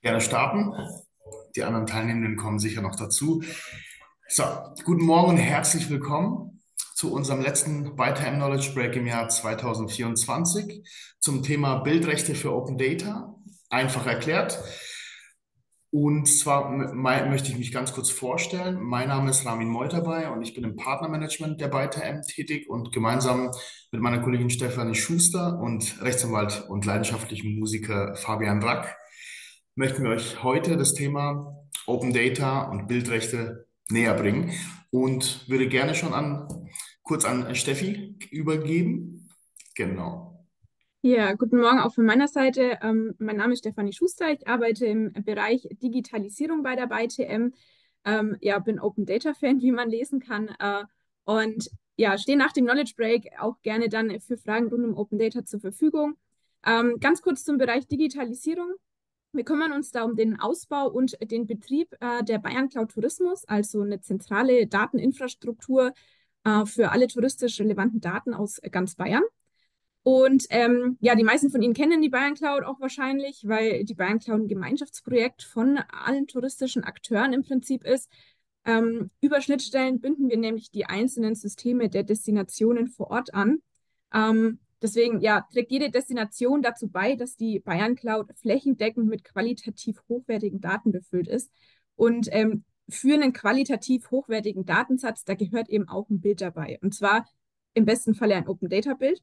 gerne starten. Die anderen Teilnehmenden kommen sicher noch dazu. So, guten Morgen und herzlich willkommen zu unserem letzten Weiter im Knowledge Break im Jahr 2024 zum Thema Bildrechte für Open Data. Einfach erklärt, und zwar möchte ich mich ganz kurz vorstellen. Mein Name ist Ramin Meuterbei und ich bin im Partnermanagement der Beiter M tätig und gemeinsam mit meiner Kollegin Stefanie Schuster und Rechtsanwalt und leidenschaftlichen Musiker Fabian Rack möchten wir euch heute das Thema Open Data und Bildrechte näher bringen und würde gerne schon an, kurz an Steffi übergeben. Genau. Ja, guten Morgen auch von meiner Seite. Ähm, mein Name ist Stefanie Schuster. Ich arbeite im Bereich Digitalisierung bei der BITM. Ähm, ja, bin Open Data Fan, wie man lesen kann. Äh, und ja, stehe nach dem Knowledge Break auch gerne dann für Fragen rund um Open Data zur Verfügung. Ähm, ganz kurz zum Bereich Digitalisierung. Wir kümmern uns da um den Ausbau und den Betrieb äh, der Bayern Cloud Tourismus, also eine zentrale Dateninfrastruktur äh, für alle touristisch relevanten Daten aus äh, ganz Bayern. Und ähm, ja, die meisten von Ihnen kennen die Bayern Cloud auch wahrscheinlich, weil die Bayern Cloud ein Gemeinschaftsprojekt von allen touristischen Akteuren im Prinzip ist. Ähm, über Schnittstellen binden wir nämlich die einzelnen Systeme der Destinationen vor Ort an. Ähm, deswegen ja, trägt jede Destination dazu bei, dass die Bayern Cloud flächendeckend mit qualitativ hochwertigen Daten befüllt ist. Und ähm, für einen qualitativ hochwertigen Datensatz, da gehört eben auch ein Bild dabei. Und zwar im besten Falle ein Open Data Bild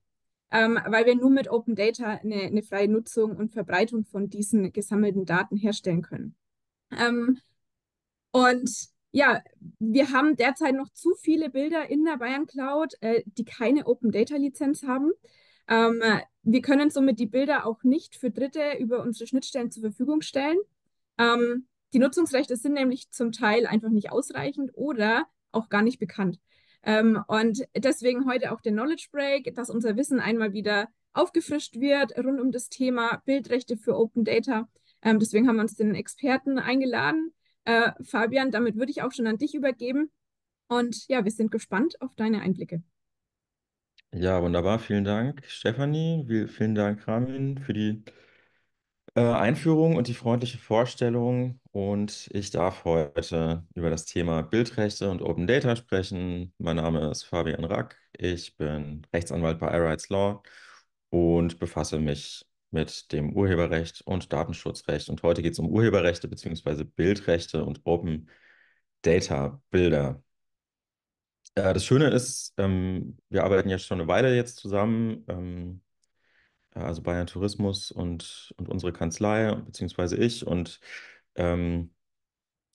ähm, weil wir nur mit Open Data eine, eine, freie Nutzung und Verbreitung von diesen gesammelten Daten herstellen können. Ähm, und ja, wir haben derzeit noch zu viele Bilder in der Bayern Cloud, äh, die keine Open Data Lizenz haben. Ähm, wir können somit die Bilder auch nicht für Dritte über unsere Schnittstellen zur Verfügung stellen. Ähm, die Nutzungsrechte sind nämlich zum Teil einfach nicht ausreichend oder auch gar nicht bekannt. Ähm, und deswegen heute auch der Knowledge Break, dass unser Wissen einmal wieder aufgefrischt wird rund um das Thema Bildrechte für Open Data. Ähm, deswegen haben wir uns den Experten eingeladen. Äh, Fabian, damit würde ich auch schon an dich übergeben. Und ja, wir sind gespannt auf deine Einblicke. Ja, wunderbar. Vielen Dank, Stefanie. Vielen Dank, Ramin, für die äh, Einführung und die freundliche Vorstellung. Und ich darf heute über das Thema Bildrechte und Open Data sprechen. Mein Name ist Fabian Rack. Ich bin Rechtsanwalt bei iRights Law und befasse mich mit dem Urheberrecht und Datenschutzrecht. Und heute geht es um Urheberrechte bzw. Bildrechte und Open Data Bilder. Äh, das Schöne ist, ähm, wir arbeiten ja schon eine Weile jetzt zusammen. Ähm, also Bayern Tourismus und, und unsere Kanzlei, beziehungsweise ich. Und ähm,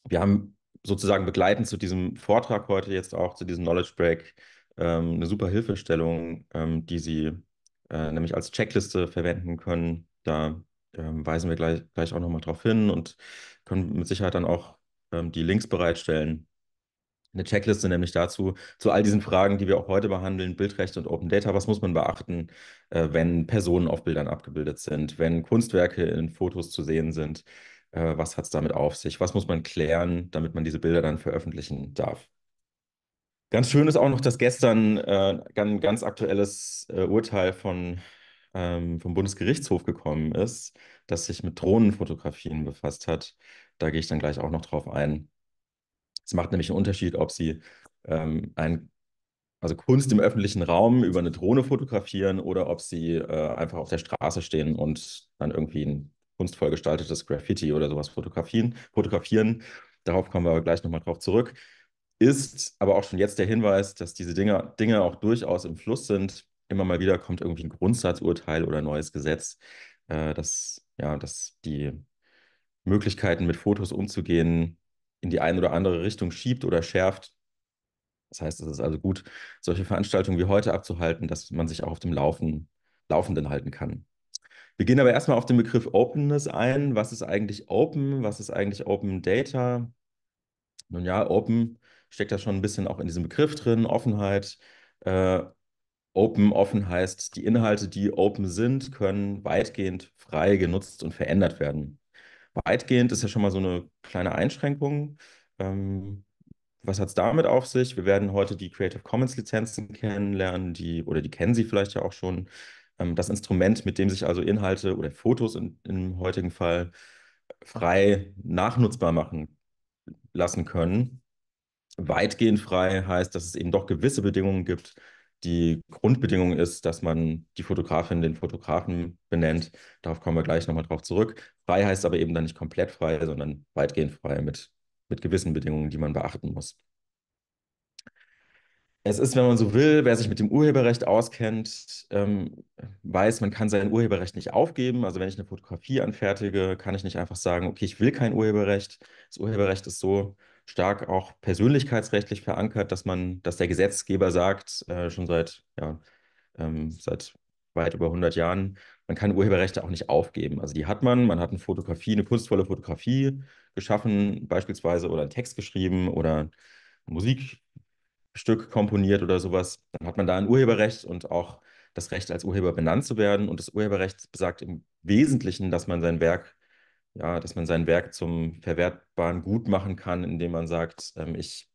wir haben sozusagen begleitend zu diesem Vortrag heute jetzt auch, zu diesem Knowledge Break, ähm, eine super Hilfestellung, ähm, die Sie äh, nämlich als Checkliste verwenden können. Da ähm, weisen wir gleich, gleich auch nochmal drauf hin und können mit Sicherheit dann auch ähm, die Links bereitstellen, eine Checkliste nämlich dazu, zu all diesen Fragen, die wir auch heute behandeln, Bildrecht und Open Data, was muss man beachten, äh, wenn Personen auf Bildern abgebildet sind, wenn Kunstwerke in Fotos zu sehen sind, äh, was hat es damit auf sich, was muss man klären, damit man diese Bilder dann veröffentlichen darf. Ganz schön ist auch noch, dass gestern äh, ein ganz aktuelles äh, Urteil von, ähm, vom Bundesgerichtshof gekommen ist, das sich mit Drohnenfotografien befasst hat. Da gehe ich dann gleich auch noch drauf ein. Es macht nämlich einen Unterschied, ob Sie ähm, ein, also Kunst im öffentlichen Raum über eine Drohne fotografieren oder ob Sie äh, einfach auf der Straße stehen und dann irgendwie ein kunstvoll gestaltetes Graffiti oder sowas fotografieren. fotografieren. Darauf kommen wir aber gleich nochmal drauf zurück. Ist aber auch schon jetzt der Hinweis, dass diese Dinge, Dinge auch durchaus im Fluss sind. Immer mal wieder kommt irgendwie ein Grundsatzurteil oder ein neues Gesetz, äh, dass, ja, dass die Möglichkeiten mit Fotos umzugehen in die eine oder andere Richtung schiebt oder schärft. Das heißt, es ist also gut, solche Veranstaltungen wie heute abzuhalten, dass man sich auch auf dem Laufen, Laufenden halten kann. Wir gehen aber erstmal auf den Begriff Openness ein. Was ist eigentlich Open? Was ist eigentlich Open Data? Nun ja, Open steckt da schon ein bisschen auch in diesem Begriff drin, Offenheit. Äh, open, offen heißt, die Inhalte, die open sind, können weitgehend frei genutzt und verändert werden. Weitgehend ist ja schon mal so eine kleine Einschränkung. Ähm, was hat es damit auf sich? Wir werden heute die Creative Commons Lizenzen kennenlernen, die, oder die kennen Sie vielleicht ja auch schon. Ähm, das Instrument, mit dem sich also Inhalte oder Fotos in, im heutigen Fall frei nachnutzbar machen lassen können. Weitgehend frei heißt, dass es eben doch gewisse Bedingungen gibt, die Grundbedingung ist, dass man die Fotografin den Fotografen benennt. Darauf kommen wir gleich nochmal drauf zurück. Frei heißt aber eben dann nicht komplett frei, sondern weitgehend frei mit, mit gewissen Bedingungen, die man beachten muss. Es ist, wenn man so will, wer sich mit dem Urheberrecht auskennt, ähm, weiß, man kann sein Urheberrecht nicht aufgeben. Also wenn ich eine Fotografie anfertige, kann ich nicht einfach sagen, okay, ich will kein Urheberrecht. Das Urheberrecht ist so stark auch persönlichkeitsrechtlich verankert, dass man, dass der Gesetzgeber sagt, äh, schon seit, ja, ähm, seit weit über 100 Jahren, man kann Urheberrechte auch nicht aufgeben. Also die hat man, man hat eine Fotografie, eine kunstvolle Fotografie geschaffen beispielsweise oder einen Text geschrieben oder ein Musikstück komponiert oder sowas. Dann hat man da ein Urheberrecht und auch das Recht als Urheber benannt zu werden. Und das Urheberrecht besagt im Wesentlichen, dass man sein Werk ja, dass man sein Werk zum verwertbaren Gut machen kann, indem man sagt, ähm, ich,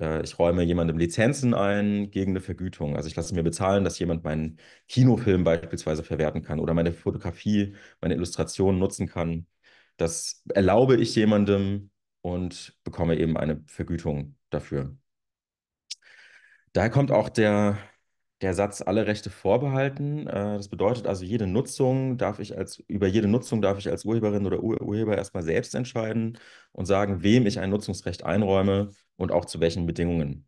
äh, ich räume jemandem Lizenzen ein gegen eine Vergütung. Also ich lasse mir bezahlen, dass jemand meinen Kinofilm beispielsweise verwerten kann oder meine Fotografie, meine Illustration nutzen kann. Das erlaube ich jemandem und bekomme eben eine Vergütung dafür. Daher kommt auch der der Satz alle Rechte vorbehalten. Äh, das bedeutet also, jede Nutzung darf ich als, über jede Nutzung darf ich als Urheberin oder Urheber erstmal selbst entscheiden und sagen, wem ich ein Nutzungsrecht einräume und auch zu welchen Bedingungen.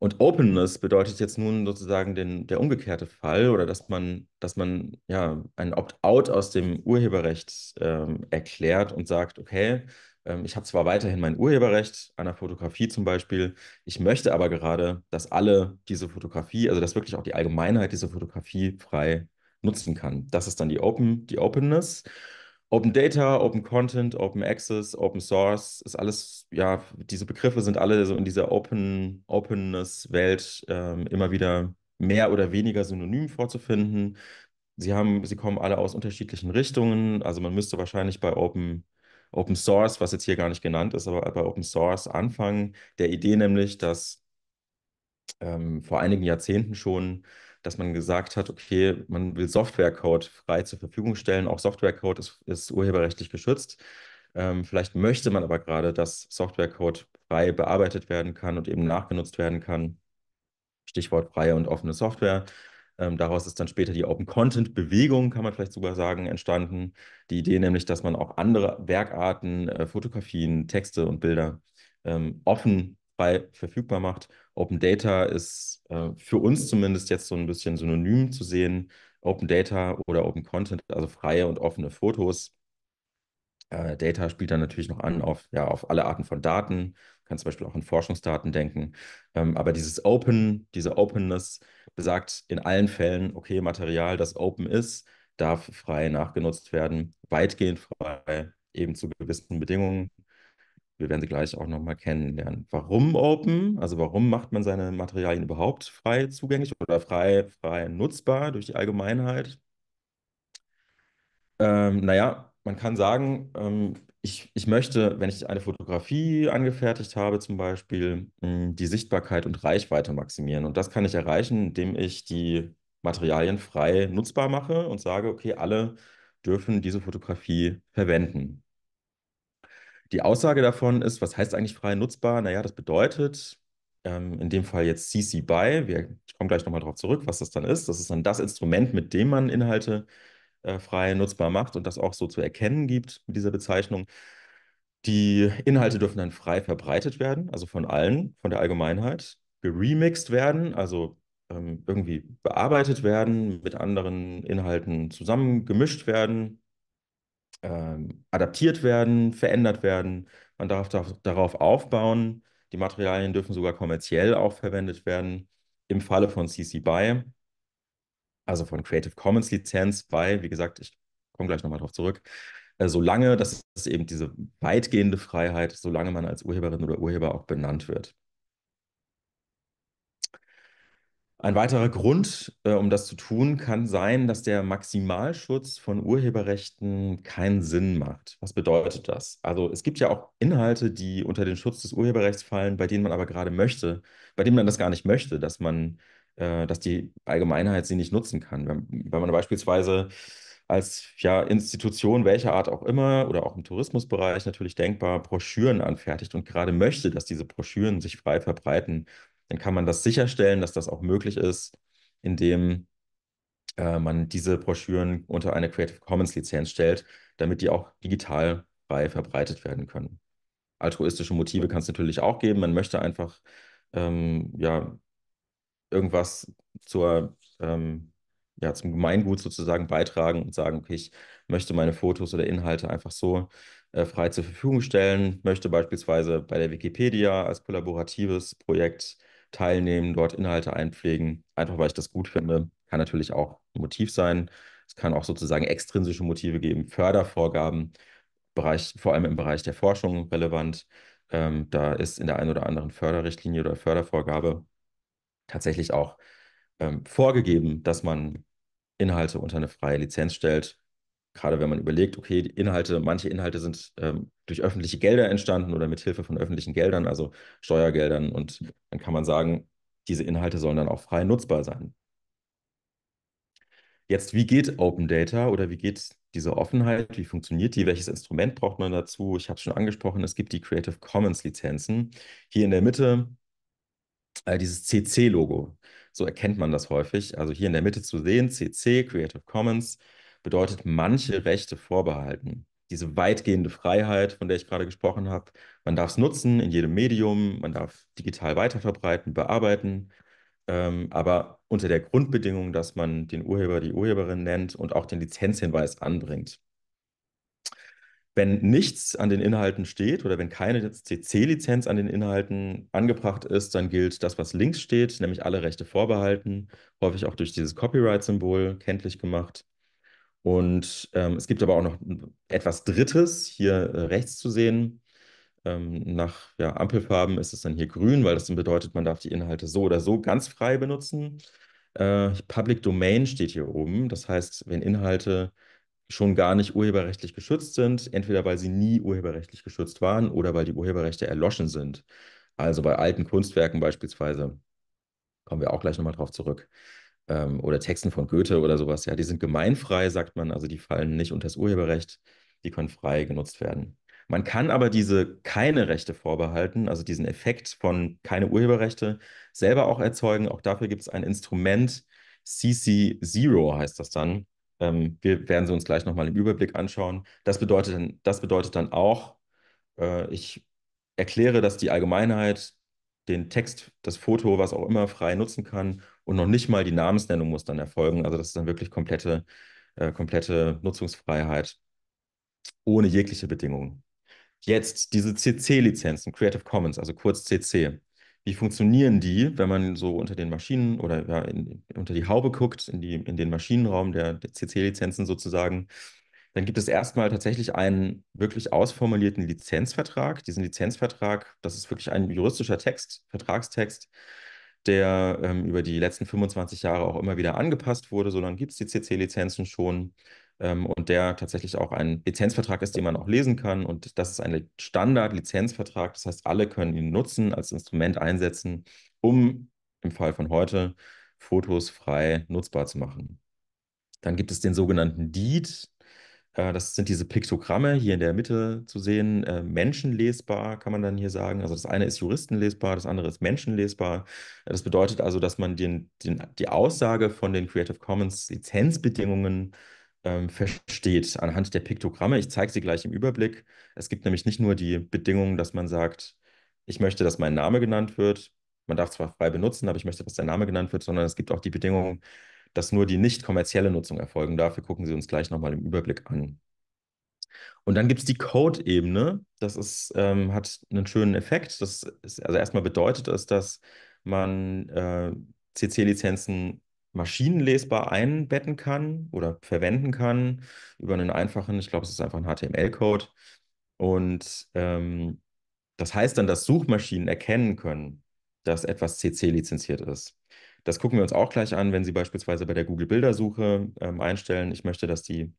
Und Openness bedeutet jetzt nun sozusagen den, der umgekehrte Fall oder dass man, dass man ja ein Opt-out aus dem Urheberrecht ähm, erklärt und sagt, okay, ähm, ich habe zwar weiterhin mein Urheberrecht an der Fotografie zum Beispiel, ich möchte aber gerade, dass alle diese Fotografie, also dass wirklich auch die Allgemeinheit diese Fotografie frei nutzen kann. Das ist dann die, Open, die Openness. Open Data, Open Content, Open Access, Open Source, ist alles, ja, diese Begriffe sind alle so in dieser Open, Openness-Welt ähm, immer wieder mehr oder weniger synonym vorzufinden. Sie haben, sie kommen alle aus unterschiedlichen Richtungen. Also man müsste wahrscheinlich bei Open Open Source, was jetzt hier gar nicht genannt ist, aber bei Open Source anfangen, der Idee nämlich, dass ähm, vor einigen Jahrzehnten schon, dass man gesagt hat, okay, man will Softwarecode frei zur Verfügung stellen. Auch Softwarecode ist, ist urheberrechtlich geschützt. Ähm, vielleicht möchte man aber gerade, dass Softwarecode frei bearbeitet werden kann und eben nachgenutzt werden kann. Stichwort freie und offene Software. Ähm, daraus ist dann später die Open Content Bewegung, kann man vielleicht sogar sagen, entstanden. Die Idee nämlich, dass man auch andere Werkarten, äh, Fotografien, Texte und Bilder ähm, offen frei verfügbar macht. Open Data ist äh, für uns zumindest jetzt so ein bisschen synonym zu sehen. Open Data oder Open Content, also freie und offene Fotos äh, Data spielt dann natürlich noch an auf, ja, auf alle Arten von Daten. Man kann zum Beispiel auch an Forschungsdaten denken. Ähm, aber dieses Open, diese Openness besagt in allen Fällen, okay, Material, das open ist, darf frei nachgenutzt werden, weitgehend frei, eben zu gewissen Bedingungen. Wir werden sie gleich auch nochmal kennenlernen. Warum Open? Also warum macht man seine Materialien überhaupt frei zugänglich oder frei, frei nutzbar durch die Allgemeinheit? Ähm, naja, man kann sagen, ähm, ich, ich möchte, wenn ich eine Fotografie angefertigt habe, zum Beispiel, mh, die Sichtbarkeit und Reichweite maximieren. Und das kann ich erreichen, indem ich die Materialien frei nutzbar mache und sage, okay, alle dürfen diese Fotografie verwenden. Die Aussage davon ist, was heißt eigentlich frei nutzbar? Naja, das bedeutet ähm, in dem Fall jetzt CC BY. Wir, ich komme gleich nochmal darauf zurück, was das dann ist. Das ist dann das Instrument, mit dem man Inhalte äh, frei nutzbar macht und das auch so zu erkennen gibt mit dieser Bezeichnung. Die Inhalte dürfen dann frei verbreitet werden, also von allen, von der Allgemeinheit, geremixed werden, also ähm, irgendwie bearbeitet werden, mit anderen Inhalten zusammengemischt werden, ähm, adaptiert werden, verändert werden. Man darf, darf darauf aufbauen. Die Materialien dürfen sogar kommerziell auch verwendet werden. Im Falle von CC BY also von Creative Commons Lizenz, weil, wie gesagt, ich komme gleich nochmal darauf zurück, äh, solange, das ist eben diese weitgehende Freiheit, solange man als Urheberin oder Urheber auch benannt wird. Ein weiterer Grund, äh, um das zu tun, kann sein, dass der Maximalschutz von Urheberrechten keinen Sinn macht. Was bedeutet das? Also es gibt ja auch Inhalte, die unter den Schutz des Urheberrechts fallen, bei denen man aber gerade möchte, bei denen man das gar nicht möchte, dass man äh, dass die Allgemeinheit sie nicht nutzen kann. Wenn, wenn man beispielsweise als ja, Institution welcher Art auch immer oder auch im Tourismusbereich natürlich denkbar Broschüren anfertigt und gerade möchte, dass diese Broschüren sich frei verbreiten, dann kann man das sicherstellen, dass das auch möglich ist, indem äh, man diese Broschüren unter eine Creative Commons Lizenz stellt, damit die auch digital frei verbreitet werden können. Altruistische Motive kann es natürlich auch geben. Man möchte einfach ähm, ja, irgendwas zur, ähm, ja, zum Gemeingut sozusagen beitragen und sagen, okay, ich möchte meine Fotos oder Inhalte einfach so äh, frei zur Verfügung stellen, möchte beispielsweise bei der Wikipedia als kollaboratives Projekt teilnehmen, dort Inhalte einpflegen, einfach weil ich das gut finde. Kann natürlich auch ein Motiv sein. Es kann auch sozusagen extrinsische Motive geben, Fördervorgaben, Bereich, vor allem im Bereich der Forschung relevant. Ähm, da ist in der einen oder anderen Förderrichtlinie oder Fördervorgabe tatsächlich auch ähm, vorgegeben, dass man Inhalte unter eine freie Lizenz stellt. Gerade wenn man überlegt, okay, Inhalte, manche Inhalte sind ähm, durch öffentliche Gelder entstanden oder mit Hilfe von öffentlichen Geldern, also Steuergeldern. Und dann kann man sagen, diese Inhalte sollen dann auch frei nutzbar sein. Jetzt, wie geht Open Data oder wie geht diese Offenheit? Wie funktioniert die? Welches Instrument braucht man dazu? Ich habe es schon angesprochen, es gibt die Creative Commons Lizenzen. Hier in der Mitte äh, dieses CC-Logo. So erkennt man das häufig. Also hier in der Mitte zu sehen, CC, Creative Commons, bedeutet manche Rechte vorbehalten. Diese weitgehende Freiheit, von der ich gerade gesprochen habe. Man darf es nutzen in jedem Medium, man darf digital weiterverbreiten, bearbeiten, ähm, aber unter der Grundbedingung, dass man den Urheber, die Urheberin nennt und auch den Lizenzhinweis anbringt wenn nichts an den Inhalten steht oder wenn keine CC-Lizenz an den Inhalten angebracht ist, dann gilt das, was links steht, nämlich alle Rechte vorbehalten, häufig auch durch dieses Copyright-Symbol kenntlich gemacht. Und ähm, es gibt aber auch noch etwas Drittes, hier äh, rechts zu sehen. Ähm, nach ja, Ampelfarben ist es dann hier grün, weil das dann bedeutet, man darf die Inhalte so oder so ganz frei benutzen. Äh, Public Domain steht hier oben. Das heißt, wenn Inhalte schon gar nicht urheberrechtlich geschützt sind, entweder weil sie nie urheberrechtlich geschützt waren oder weil die Urheberrechte erloschen sind. Also bei alten Kunstwerken beispielsweise, kommen wir auch gleich nochmal drauf zurück, ähm, oder Texten von Goethe oder sowas, ja, die sind gemeinfrei, sagt man, also die fallen nicht unter das Urheberrecht, die können frei genutzt werden. Man kann aber diese keine Rechte vorbehalten, also diesen Effekt von keine Urheberrechte selber auch erzeugen. Auch dafür gibt es ein Instrument, CC 0 heißt das dann. Ähm, wir werden sie uns gleich nochmal im Überblick anschauen. Das bedeutet, das bedeutet dann auch, äh, ich erkläre, dass die Allgemeinheit den Text, das Foto, was auch immer, frei nutzen kann und noch nicht mal die Namensnennung muss dann erfolgen. Also das ist dann wirklich komplette, äh, komplette Nutzungsfreiheit ohne jegliche Bedingungen. Jetzt diese CC-Lizenzen, Creative Commons, also kurz CC wie funktionieren die, wenn man so unter den Maschinen oder ja, in, unter die Haube guckt, in, die, in den Maschinenraum der, der CC-Lizenzen sozusagen, dann gibt es erstmal tatsächlich einen wirklich ausformulierten Lizenzvertrag. Diesen Lizenzvertrag, das ist wirklich ein juristischer Text, Vertragstext, der ähm, über die letzten 25 Jahre auch immer wieder angepasst wurde. So lange gibt es die CC-Lizenzen schon ähm, und der tatsächlich auch ein Lizenzvertrag ist, den man auch lesen kann. Und das ist ein Standard-Lizenzvertrag. Das heißt, alle können ihn nutzen, als Instrument einsetzen, um im Fall von heute Fotos frei nutzbar zu machen. Dann gibt es den sogenannten Deed. Äh, das sind diese Piktogramme hier in der Mitte zu sehen. Äh, menschenlesbar kann man dann hier sagen. Also das eine ist juristenlesbar, das andere ist menschenlesbar. Äh, das bedeutet also, dass man den, den, die Aussage von den Creative Commons Lizenzbedingungen ähm, versteht anhand der Piktogramme. Ich zeige sie gleich im Überblick. Es gibt nämlich nicht nur die Bedingungen, dass man sagt, ich möchte, dass mein Name genannt wird. Man darf zwar frei benutzen, aber ich möchte, dass der Name genannt wird, sondern es gibt auch die Bedingungen, dass nur die nicht kommerzielle Nutzung erfolgen darf. Wir gucken sie uns gleich nochmal im Überblick an. Und dann gibt es die Code-Ebene. Das ist, ähm, hat einen schönen Effekt. Das ist, also erstmal bedeutet es, dass man äh, CC-Lizenzen maschinenlesbar einbetten kann oder verwenden kann über einen einfachen, ich glaube, es ist einfach ein HTML-Code. Und ähm, das heißt dann, dass Suchmaschinen erkennen können, dass etwas CC lizenziert ist. Das gucken wir uns auch gleich an, wenn Sie beispielsweise bei der Google-Bildersuche ähm, einstellen, ich möchte, dass die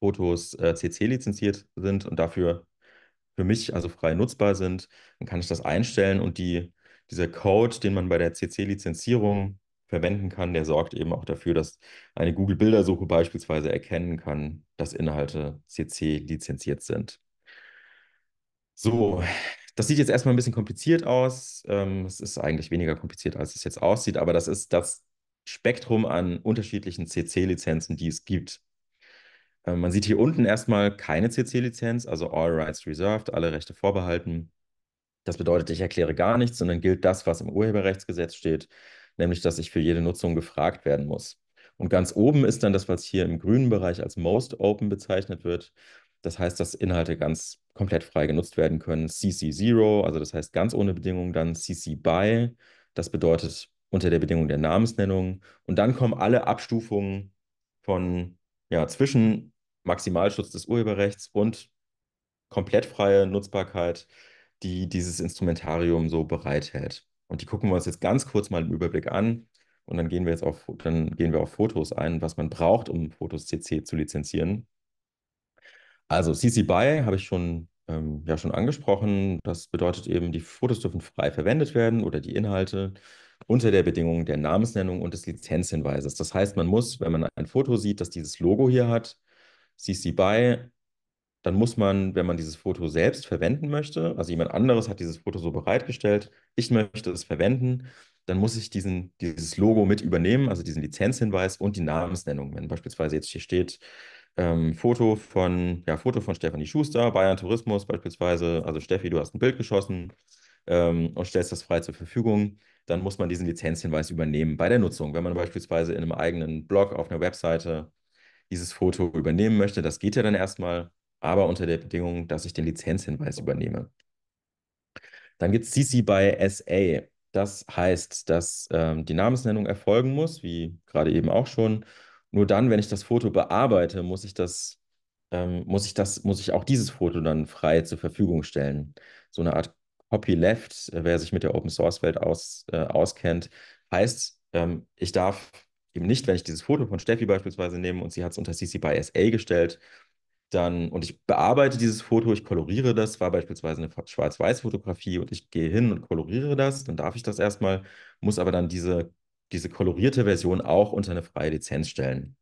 Fotos äh, CC lizenziert sind und dafür für mich also frei nutzbar sind, dann kann ich das einstellen und die, dieser Code, den man bei der CC-Lizenzierung verwenden kann, der sorgt eben auch dafür, dass eine Google-Bildersuche beispielsweise erkennen kann, dass Inhalte CC lizenziert sind. So, das sieht jetzt erstmal ein bisschen kompliziert aus. Ähm, es ist eigentlich weniger kompliziert, als es jetzt aussieht, aber das ist das Spektrum an unterschiedlichen CC-Lizenzen, die es gibt. Ähm, man sieht hier unten erstmal keine CC-Lizenz, also All Rights Reserved, alle Rechte vorbehalten. Das bedeutet, ich erkläre gar nichts, sondern gilt das, was im Urheberrechtsgesetz steht nämlich dass ich für jede Nutzung gefragt werden muss. Und ganz oben ist dann das, was hier im grünen Bereich als Most Open bezeichnet wird. Das heißt, dass Inhalte ganz komplett frei genutzt werden können. CC0, also das heißt ganz ohne Bedingungen, dann CC BY, das bedeutet unter der Bedingung der Namensnennung. Und dann kommen alle Abstufungen von, ja, zwischen Maximalschutz des Urheberrechts und komplett freie Nutzbarkeit, die dieses Instrumentarium so bereithält. Und die gucken wir uns jetzt ganz kurz mal im Überblick an. Und dann gehen wir jetzt auf, dann gehen wir auf Fotos ein, was man braucht, um Fotos CC zu lizenzieren. Also CC BY habe ich schon, ähm, ja, schon angesprochen. Das bedeutet eben, die Fotos dürfen frei verwendet werden oder die Inhalte unter der Bedingung der Namensnennung und des Lizenzhinweises. Das heißt, man muss, wenn man ein Foto sieht, das dieses Logo hier hat, CC BY dann muss man, wenn man dieses Foto selbst verwenden möchte, also jemand anderes hat dieses Foto so bereitgestellt, ich möchte es verwenden, dann muss ich diesen, dieses Logo mit übernehmen, also diesen Lizenzhinweis und die Namensnennung. Wenn beispielsweise jetzt hier steht, ähm, Foto von, ja, Foto von Stefanie Schuster, Bayern Tourismus beispielsweise, also Steffi, du hast ein Bild geschossen ähm, und stellst das frei zur Verfügung, dann muss man diesen Lizenzhinweis übernehmen bei der Nutzung. Wenn man beispielsweise in einem eigenen Blog auf einer Webseite dieses Foto übernehmen möchte, das geht ja dann erstmal, aber unter der Bedingung, dass ich den Lizenzhinweis übernehme. Dann gibt es CC by SA. Das heißt, dass ähm, die Namensnennung erfolgen muss, wie gerade eben auch schon. Nur dann, wenn ich das Foto bearbeite, muss ich das, ähm, muss ich das, muss ich auch dieses Foto dann frei zur Verfügung stellen. So eine Art Copyleft, wer sich mit der Open Source Welt aus, äh, auskennt, heißt, ähm, ich darf eben nicht, wenn ich dieses Foto von Steffi beispielsweise nehme und sie hat es unter CC by SA gestellt dann, und ich bearbeite dieses Foto, ich koloriere das, war beispielsweise eine Schwarz-Weiß-Fotografie und ich gehe hin und koloriere das, dann darf ich das erstmal, muss aber dann diese, diese kolorierte Version auch unter eine freie Lizenz stellen.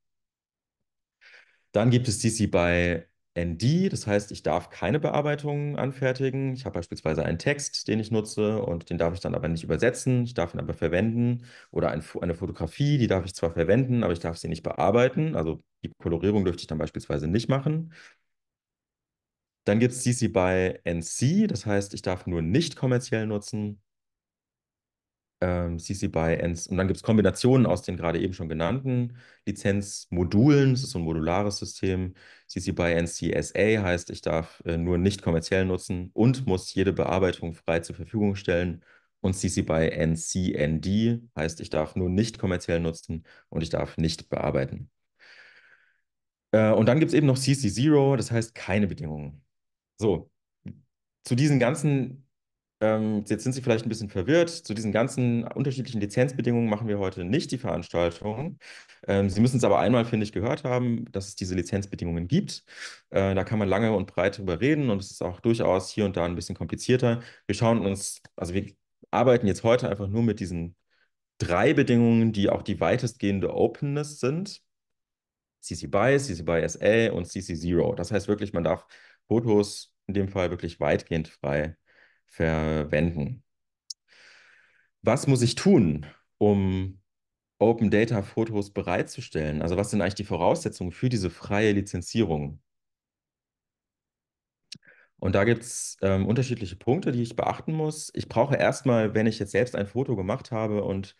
Dann gibt es die, die bei ND, das heißt, ich darf keine Bearbeitungen anfertigen. Ich habe beispielsweise einen Text, den ich nutze und den darf ich dann aber nicht übersetzen, ich darf ihn aber verwenden. Oder ein, eine Fotografie, die darf ich zwar verwenden, aber ich darf sie nicht bearbeiten. Also die Kolorierung dürfte ich dann beispielsweise nicht machen. Dann gibt es CC by NC, das heißt, ich darf nur nicht kommerziell nutzen ähm, CC BY Ends. Und dann gibt es Kombinationen aus den gerade eben schon genannten Lizenzmodulen. Das ist so ein modulares System. CC BY Ends CSA heißt, ich darf äh, nur nicht kommerziell nutzen und muss jede Bearbeitung frei zur Verfügung stellen. Und CC BY Ends CND heißt, ich darf nur nicht kommerziell nutzen und ich darf nicht bearbeiten. Äh, und dann gibt es eben noch CC 0 das heißt keine Bedingungen. So, zu diesen ganzen ähm, jetzt sind Sie vielleicht ein bisschen verwirrt. Zu diesen ganzen unterschiedlichen Lizenzbedingungen machen wir heute nicht die Veranstaltung. Ähm, Sie müssen es aber einmal, finde ich, gehört haben, dass es diese Lizenzbedingungen gibt. Äh, da kann man lange und breit drüber reden und es ist auch durchaus hier und da ein bisschen komplizierter. Wir schauen uns, also wir arbeiten jetzt heute einfach nur mit diesen drei Bedingungen, die auch die weitestgehende Openness sind. CC BY, CC BY SA und CC Zero. Das heißt wirklich, man darf Fotos in dem Fall wirklich weitgehend frei verwenden. Was muss ich tun, um Open Data Fotos bereitzustellen? Also was sind eigentlich die Voraussetzungen für diese freie Lizenzierung? Und da gibt es ähm, unterschiedliche Punkte, die ich beachten muss. Ich brauche erstmal, wenn ich jetzt selbst ein Foto gemacht habe und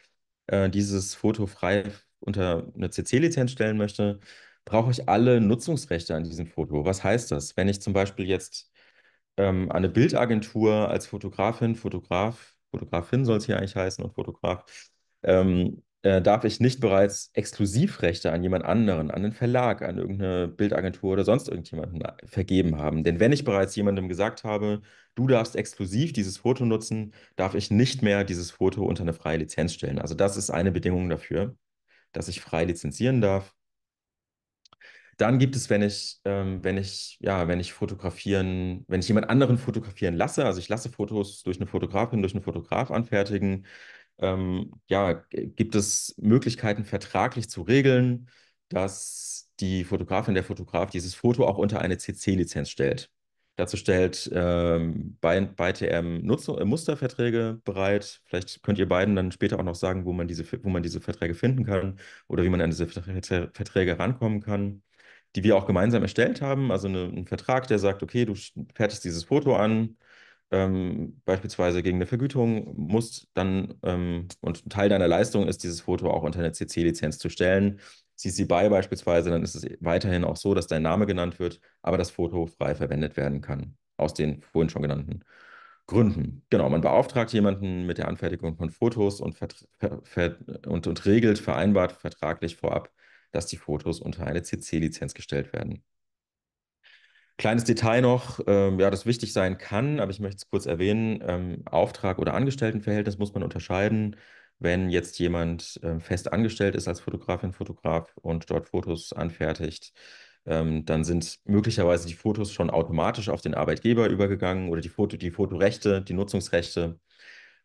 äh, dieses Foto frei unter eine CC-Lizenz stellen möchte, brauche ich alle Nutzungsrechte an diesem Foto. Was heißt das? Wenn ich zum Beispiel jetzt ähm, an eine Bildagentur als Fotografin, Fotograf, Fotografin soll es hier eigentlich heißen und Fotograf, ähm, äh, darf ich nicht bereits Exklusivrechte an jemand anderen, an den Verlag, an irgendeine Bildagentur oder sonst irgendjemanden vergeben haben. Denn wenn ich bereits jemandem gesagt habe, du darfst exklusiv dieses Foto nutzen, darf ich nicht mehr dieses Foto unter eine freie Lizenz stellen. Also das ist eine Bedingung dafür, dass ich frei lizenzieren darf dann gibt es, wenn ich, ähm, wenn ich, ja, wenn ich fotografieren, wenn ich jemand anderen fotografieren lasse, also ich lasse Fotos durch eine Fotografin, durch einen Fotograf anfertigen, ähm, ja, gibt es Möglichkeiten vertraglich zu regeln, dass die Fotografin, der Fotograf dieses Foto auch unter eine CC-Lizenz stellt. Dazu stellt ähm, bei, bei TM Nutzer, äh, Musterverträge bereit. Vielleicht könnt ihr beiden dann später auch noch sagen, wo man diese, wo man diese Verträge finden kann oder wie man an diese Verträge rankommen kann die wir auch gemeinsam erstellt haben. Also eine, einen Vertrag, der sagt, okay, du fährtest dieses Foto an, ähm, beispielsweise gegen eine Vergütung, musst dann, ähm, und Teil deiner Leistung ist, dieses Foto auch unter eine CC-Lizenz zu stellen. CC BY beispielsweise, dann ist es weiterhin auch so, dass dein Name genannt wird, aber das Foto frei verwendet werden kann, aus den vorhin schon genannten Gründen. Genau, man beauftragt jemanden mit der Anfertigung von Fotos und, und, und regelt vereinbart vertraglich vorab, dass die Fotos unter eine CC-Lizenz gestellt werden. Kleines Detail noch, ähm, ja, das wichtig sein kann, aber ich möchte es kurz erwähnen. Ähm, Auftrag oder Angestelltenverhältnis muss man unterscheiden. Wenn jetzt jemand äh, fest angestellt ist als Fotografin, Fotograf und dort Fotos anfertigt, ähm, dann sind möglicherweise die Fotos schon automatisch auf den Arbeitgeber übergegangen oder die, Foto, die Fotorechte, die Nutzungsrechte.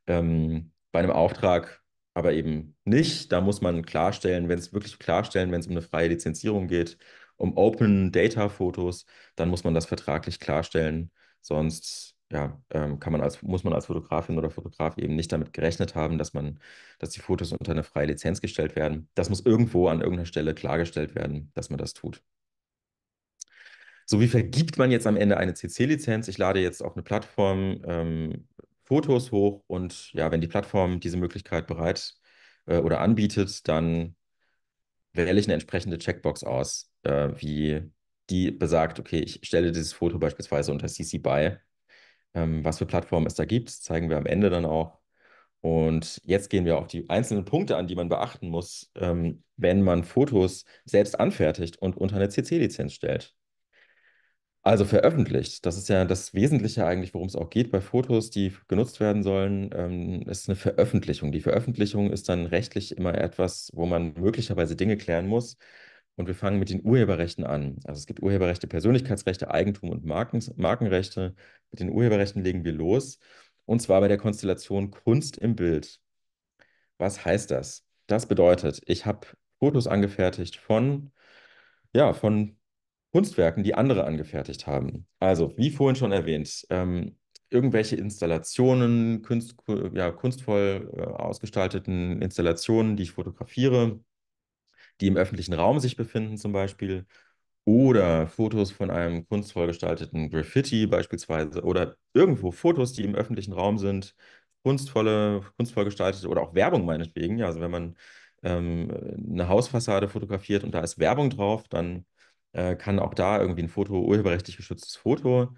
Ähm, bei einem Auftrag aber eben nicht. Da muss man klarstellen, wenn es wirklich klarstellen, wenn es um eine freie Lizenzierung geht, um Open Data Fotos, dann muss man das vertraglich klarstellen. Sonst ja, ähm, kann man als, muss man als Fotografin oder Fotograf eben nicht damit gerechnet haben, dass man, dass die Fotos unter eine freie Lizenz gestellt werden. Das muss irgendwo an irgendeiner Stelle klargestellt werden, dass man das tut. So, wie vergibt man jetzt am Ende eine CC-Lizenz? Ich lade jetzt auf eine Plattform ähm, Fotos hoch und ja, wenn die Plattform diese Möglichkeit bereit äh, oder anbietet, dann wähle ich eine entsprechende Checkbox aus, äh, wie die besagt, okay, ich stelle dieses Foto beispielsweise unter CC BY. Ähm, was für Plattformen es da gibt, zeigen wir am Ende dann auch. Und jetzt gehen wir auf die einzelnen Punkte an, die man beachten muss, ähm, wenn man Fotos selbst anfertigt und unter eine CC-Lizenz stellt. Also veröffentlicht, das ist ja das Wesentliche eigentlich, worum es auch geht bei Fotos, die genutzt werden sollen, ähm, ist eine Veröffentlichung. Die Veröffentlichung ist dann rechtlich immer etwas, wo man möglicherweise Dinge klären muss. Und wir fangen mit den Urheberrechten an. Also es gibt Urheberrechte, Persönlichkeitsrechte, Eigentum und Marken, Markenrechte. Mit den Urheberrechten legen wir los. Und zwar bei der Konstellation Kunst im Bild. Was heißt das? Das bedeutet, ich habe Fotos angefertigt von, ja, von Kunstwerken, die andere angefertigt haben. Also, wie vorhin schon erwähnt, ähm, irgendwelche Installationen, Kunst, ja, kunstvoll äh, ausgestalteten Installationen, die ich fotografiere, die im öffentlichen Raum sich befinden zum Beispiel, oder Fotos von einem kunstvoll gestalteten Graffiti beispielsweise, oder irgendwo Fotos, die im öffentlichen Raum sind, kunstvolle, kunstvoll gestaltete oder auch Werbung meinetwegen. Ja, also wenn man ähm, eine Hausfassade fotografiert und da ist Werbung drauf, dann äh, kann auch da irgendwie ein Foto, urheberrechtlich geschütztes Foto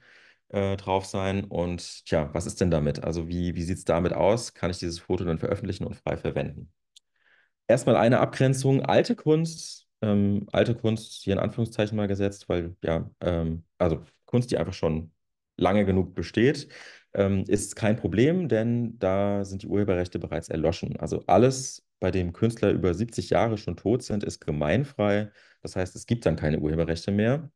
äh, drauf sein. Und tja, was ist denn damit? Also wie, wie sieht es damit aus? Kann ich dieses Foto dann veröffentlichen und frei verwenden? Erstmal eine Abgrenzung, alte Kunst, ähm, alte Kunst hier in Anführungszeichen mal gesetzt, weil ja, ähm, also Kunst, die einfach schon lange genug besteht, ähm, ist kein Problem, denn da sind die Urheberrechte bereits erloschen. Also alles, bei dem Künstler über 70 Jahre schon tot sind, ist gemeinfrei. Das heißt, es gibt dann keine Urheberrechte mehr.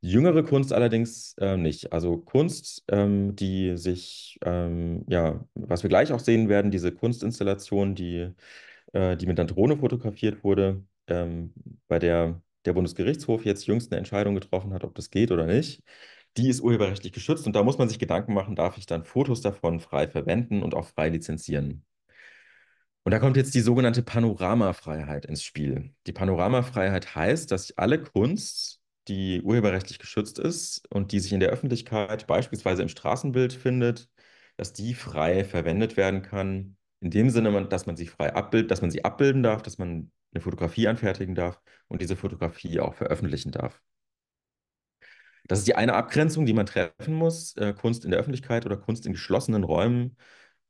Jüngere Kunst allerdings äh, nicht. Also Kunst, ähm, die sich, ähm, ja, was wir gleich auch sehen werden, diese Kunstinstallation, die, äh, die mit einer Drohne fotografiert wurde, ähm, bei der der Bundesgerichtshof jetzt jüngst eine Entscheidung getroffen hat, ob das geht oder nicht, die ist urheberrechtlich geschützt und da muss man sich Gedanken machen, darf ich dann Fotos davon frei verwenden und auch frei lizenzieren. Und da kommt jetzt die sogenannte Panoramafreiheit ins Spiel. Die Panoramafreiheit heißt, dass alle Kunst, die urheberrechtlich geschützt ist und die sich in der Öffentlichkeit beispielsweise im Straßenbild findet, dass die frei verwendet werden kann. In dem Sinne, dass man sie frei abbildet, dass man sie abbilden darf, dass man eine Fotografie anfertigen darf und diese Fotografie auch veröffentlichen darf. Das ist die eine Abgrenzung, die man treffen muss, äh, Kunst in der Öffentlichkeit oder Kunst in geschlossenen Räumen